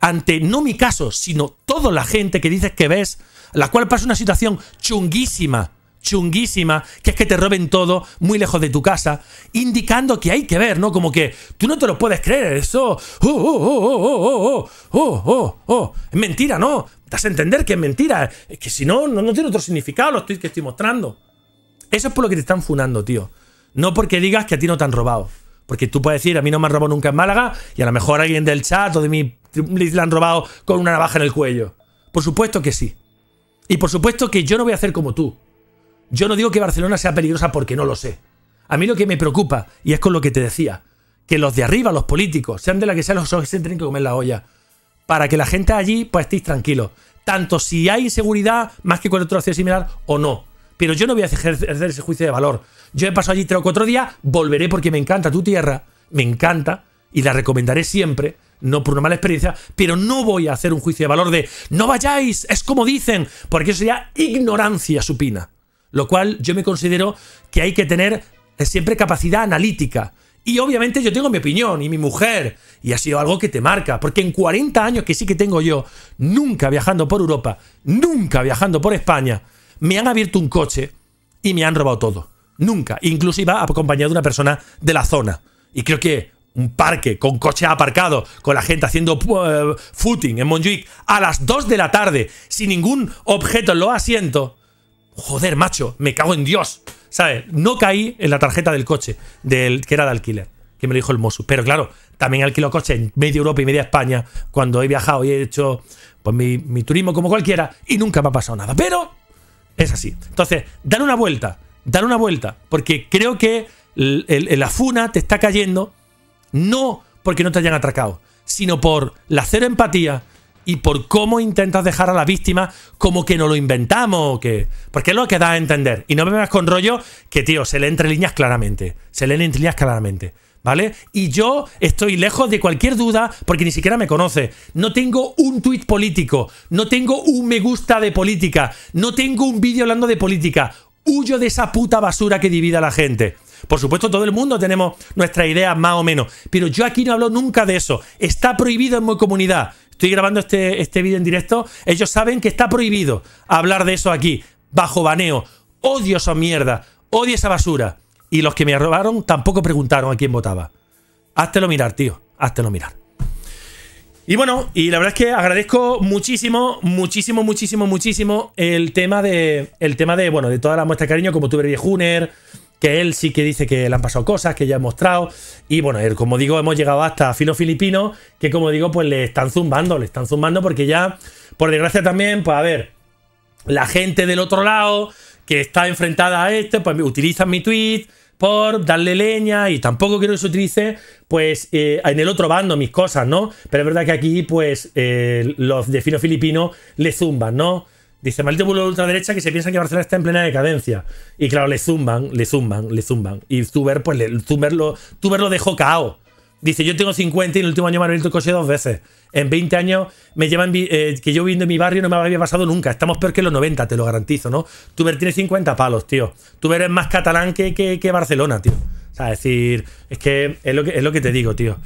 [SPEAKER 1] ante no mi caso, sino toda la gente que dices que ves, la cual pasa una situación chunguísima chunguísima, que es que te roben todo muy lejos de tu casa, indicando que hay que ver, ¿no? Como que tú no te lo puedes creer, eso. Oh, oh, oh, oh, Es mentira, ¿no? Das a entender que es mentira. Es que si no, no, tiene otro significado lo que estoy mostrando. Eso es por lo que te están funando, tío. No porque digas que a ti no te han robado. Porque tú puedes decir, a mí no me han robado nunca en Málaga, y a lo mejor alguien del chat o de mi le han robado con una navaja en el cuello. Por supuesto que sí. Y por supuesto que yo no voy a hacer como tú. Yo no digo que Barcelona sea peligrosa porque no lo sé. A mí lo que me preocupa, y es con lo que te decía, que los de arriba, los políticos, sean de la que sean los que se que comer la olla. Para que la gente allí pues estéis tranquilos. Tanto si hay inseguridad, más que cualquier otra ciudad similar, o no. Pero yo no voy a ejercer ese juicio de valor. Yo he pasado allí tres o cuatro días, volveré porque me encanta tu tierra, me encanta, y la recomendaré siempre no por una mala experiencia, pero no voy a hacer un juicio de valor de no vayáis, es como dicen, porque eso sería ignorancia supina. Lo cual yo me considero que hay que tener eh, siempre capacidad analítica. Y obviamente yo tengo mi opinión y mi mujer. Y ha sido algo que te marca. Porque en 40 años que sí que tengo yo, nunca viajando por Europa, nunca viajando por España, me han abierto un coche y me han robado todo. Nunca. Inclusive acompañado de una persona de la zona. Y creo que un parque con coche aparcado, con la gente haciendo eh, footing en Montjuic a las 2 de la tarde, sin ningún objeto en los asientos, joder, macho, me cago en Dios. ¿Sabes? No caí en la tarjeta del coche, del que era de alquiler, que me lo dijo el Mosu. Pero claro, también alquilo coches en media Europa y media España cuando he viajado y he hecho pues, mi, turismo como cualquiera y nunca me ha pasado nada. Pero es así. Entonces, dan una vuelta, dan una vuelta, porque creo que el, la funa te está cayendo no porque no te hayan atracado, sino por la cero empatía, y por cómo intentas dejar a la víctima como que no lo inventamos, que porque es lo que da a entender. Y no me vas con rollo que, tío, se lee entre líneas claramente, se leen entre líneas claramente. ¿Vale? Y yo estoy lejos de cualquier duda porque ni siquiera me conoce. No tengo un tuit político, no tengo un me gusta de política, no tengo un vídeo hablando de política. Huyo de esa puta basura que divide a la gente. Por supuesto, todo el mundo tenemos nuestras ideas más o menos, pero yo aquí no hablo nunca de eso. Está prohibido en mi comunidad. Estoy grabando este, este vídeo en directo. Ellos saben que está prohibido hablar de eso aquí, bajo baneo. Odio esa mierda, odio esa basura. Y los que me robaron tampoco preguntaron a quién votaba. Háztelo mirar, tío, háztelo mirar. Y bueno, y la verdad es que agradezco muchísimo, muchísimo, muchísimo, muchísimo el tema de, el tema de, bueno, de toda la muestra de cariño, como tuve Juner, que él sí que dice que le han pasado cosas, que ya he mostrado. Y bueno, como digo, hemos llegado hasta Fino Filipino, que como digo, pues le están zumbando, le están zumbando porque ya, por desgracia también, pues a ver, la gente del otro lado que está enfrentada a esto pues utilizan mi tweet por darle leña y tampoco quiero que se utilice pues eh, en el otro bando mis cosas, ¿no? Pero es verdad que aquí pues eh, los de Fino Filipino le zumban, ¿no? Dice, maldito bulo de ultraderecha que se piensa que Barcelona está en plena decadencia. Y claro, le zumban, le zumban, le zumban. Y Tuber pues lo, lo dejó cao. Dice, yo tengo 50 y en el último año me han abierto coche dos veces. En 20 años me llevan eh, que yo viviendo en mi barrio no me había pasado nunca. Estamos peor que los 90, te lo garantizo, ¿no? Tuber tiene 50 palos, tío. Tuber es más catalán que, que, Barcelona, tío. O sea, es decir, es que lo que, es lo que te digo, tío.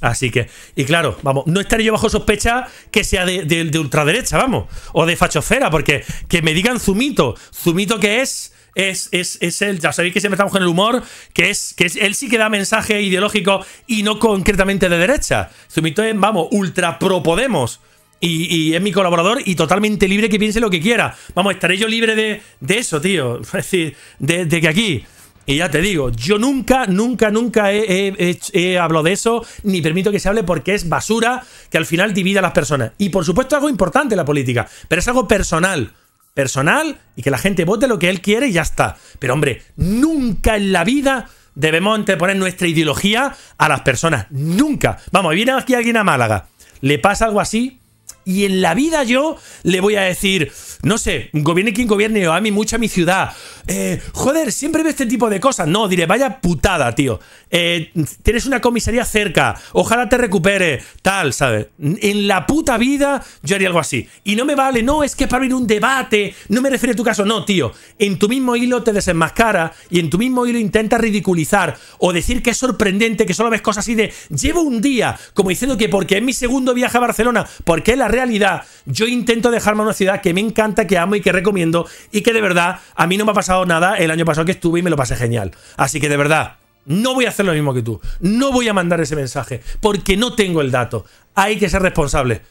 [SPEAKER 1] Así que, y claro, vamos, no estaré yo bajo sospecha que sea de, ultraderecha, vamos, o de fachofera porque que me digan Zumito, Zumito que es, es, es, es él, ya sabéis que siempre estamos con el humor, que es que es, él sí que da mensaje ideológico y no concretamente de derecha. Zumito es, vamos, ultra pro Podemos. Y, y, es mi colaborador y totalmente libre que piense lo que quiera. Vamos, estaré yo libre de, de eso, tío. Es decir, de, de que aquí y ya te digo, yo nunca, nunca, nunca he, hablado de eso, ni permito que se hable porque es basura que al final divide a las personas. Y por supuesto es algo importante la política, pero es algo personal. Personal y que la gente vote lo que él quiere y ya está. Pero hombre, nunca en la vida debemos anteponer nuestra ideología a las personas. Nunca. Vamos, viene aquí alguien a Málaga, le pasa algo así, y en la vida yo le voy a decir, no sé, gobierne quien gobierne, yo a mí mucho a mi ciudad, eh, joder, siempre veo este tipo de cosas. No, diré, vaya putada, tío. Eh, tienes una comisaría cerca, ojalá te recupere, tal, ¿sabes? En la puta vida yo haría algo así. Y no me vale, no, es que para abrir un debate, no me refiero a tu caso, no, tío. En tu mismo hilo te desenmascara y en tu mismo hilo intentas ridiculizar o decir que es sorprendente, que solo ves cosas así de, llevo un día, como diciendo que porque es mi segundo viaje a Barcelona, porque es la realidad, yo intento dejarme una ciudad que me encanta, que amo y que recomiendo y que de verdad a mí no me ha pasado nada el año pasado que estuve y me lo pasé genial. Así que de verdad, no voy a hacer lo mismo que tú. No voy a mandar ese mensaje porque no tengo el dato. Hay que ser responsable.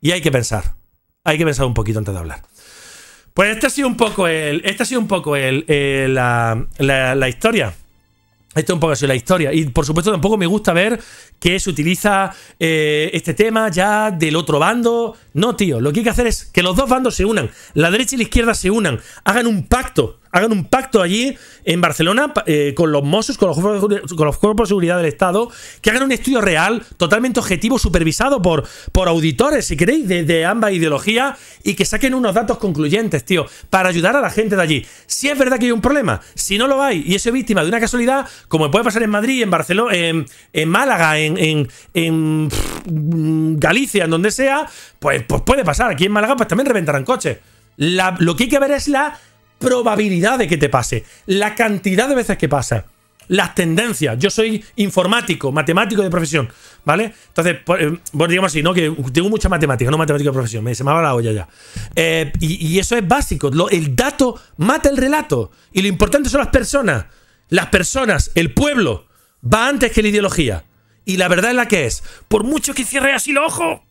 [SPEAKER 1] Y hay que pensar. Hay que pensar un poquito antes de hablar. Pues este ha sido un poco el. Este ha sido un poco el, eh, la, la historia. Esto un poco ha la historia. Y por supuesto tampoco me gusta ver que se utiliza eh, este tema ya del otro bando. No, tío, lo que hay que hacer es que los dos bandos se unan. La derecha y la izquierda se unan. Hagan un pacto hagan un pacto allí en Barcelona eh, con los Mossos, con los, con los, cuerpos de seguridad del Estado, que hagan un estudio real, totalmente objetivo, supervisado por, por auditores, si queréis, de, ambas ideologías, y que saquen unos datos concluyentes, tío, para ayudar a la gente de allí. Si es verdad que hay un problema, si no lo hay y es víctima de una casualidad, como puede pasar en Madrid, en Barcelona, en, Málaga, en, en, Galicia, en donde sea, pues, pues puede pasar. Aquí en Málaga, pues también reventarán coches. lo que hay que ver es la probabilidad de que te pase, la cantidad de veces que pasa, las tendencias. Yo soy informático, matemático de profesión, ¿vale? Entonces, pues, eh, digamos así, ¿no? Que tengo mucha matemática, no matemático de profesión, me, se me va la olla ya. Eh, y, eso es básico. el dato mata el relato. Y lo importante son las personas. Las personas, el pueblo, va antes que la ideología. Y la verdad es la que es. Por mucho que cierre así el ojo,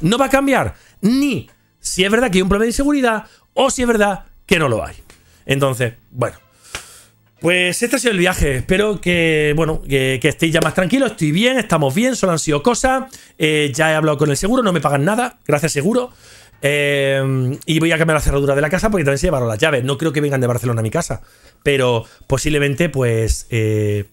[SPEAKER 1] no va a cambiar. Ni si es verdad que hay un problema de inseguridad o si es verdad que no lo hay. Entonces, bueno. Pues este ha sido el viaje. Espero que, bueno, que, estéis ya más tranquilos. Estoy bien, estamos bien, solo han sido cosas. Eh, ya he hablado con el seguro, no me pagan nada. Gracias, seguro. Eh, y voy a cambiar la cerradura de la casa porque también se llevaron las llaves. No creo que vengan de Barcelona a mi casa. Pero posiblemente, pues. Eh,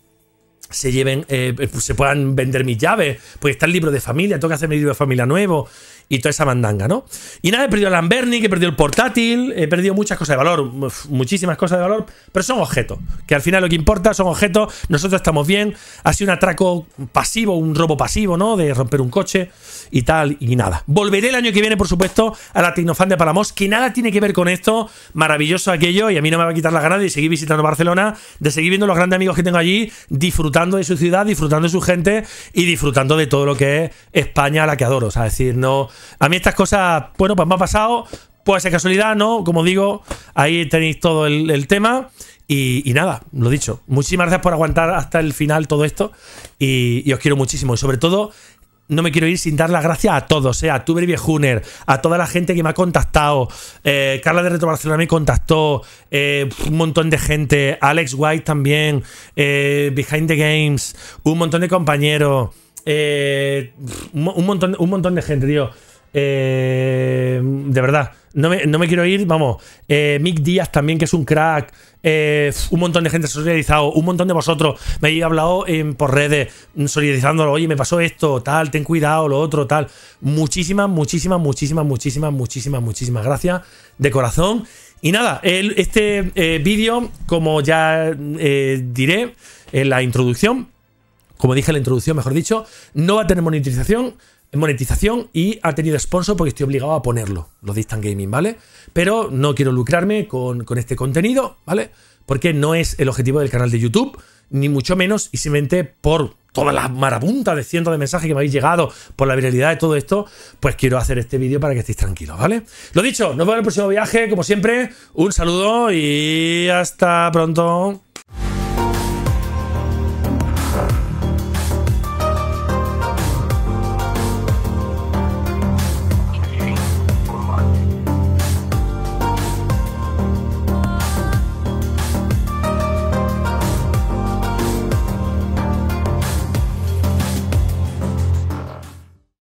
[SPEAKER 1] se lleven, pues, se puedan vender mis llaves, pues está el libro de familia, tengo que hacer mi libro de familia nuevo y toda esa mandanga, ¿no? Y nada, he perdido el Amberni, he perdido el portátil, he perdido muchas cosas de valor, muchísimas cosas de valor, pero son objetos, que al final lo que importa son objetos, nosotros estamos bien, ha sido un atraco pasivo, un robo pasivo, ¿no? De romper un coche y tal, y nada. Volveré el año que viene, por supuesto, a la Tecnofan de Palamos, que nada tiene que ver con esto, maravilloso aquello, y a mí no me va a quitar las ganas de seguir visitando Barcelona, de seguir viendo los grandes amigos que tengo allí, disfrutando de su ciudad, disfrutando de su gente y disfrutando de todo lo que es España, la que adoro, o sea, decir, no a mí estas cosas, bueno, pues me ha pasado, puede ser casualidad, ¿no? Como digo, ahí tenéis todo el, tema. Y, nada, lo dicho, muchísimas gracias por aguantar hasta el final todo esto. Y, os quiero muchísimo. Y sobre todo, no me quiero ir sin dar las gracias a todos, eh, a Tuber Hunter, a toda la gente que me ha contactado. Eh, Carla de Retro Barcelona me contactó, eh, un montón de gente, Alex White también, eh, Behind the Games, un montón de compañeros. Eh, un, montón, un montón de gente, tío. Eh, de verdad, no me, quiero ir, vamos. Eh, Mick Díaz también, que es un crack. un montón de gente solidarizado, un montón de vosotros. Me habéis hablado por redes, mm, solidarizándolo. Oye, me pasó esto, tal, ten cuidado, lo otro, tal. Muchísimas, muchísimas, muchísimas, muchísimas, muchísimas, muchísimas gracias de corazón. Y nada, este vídeo, como ya diré en la introducción, como dije en la introducción, mejor dicho, no va a tener monetización, monetización y ha tenido sponsor porque estoy obligado a ponerlo, los Distant Gaming, ¿vale? Pero no quiero lucrarme con, con este contenido, ¿vale? Porque no es el objetivo del canal de YouTube, ni mucho menos, y simplemente por todas las marabunta de cientos de mensajes que me habéis llegado por la viralidad de todo esto, pues quiero hacer este vídeo para que estéis tranquilos, ¿vale? Lo dicho, nos vemos en el próximo viaje, como siempre, un saludo y hasta pronto.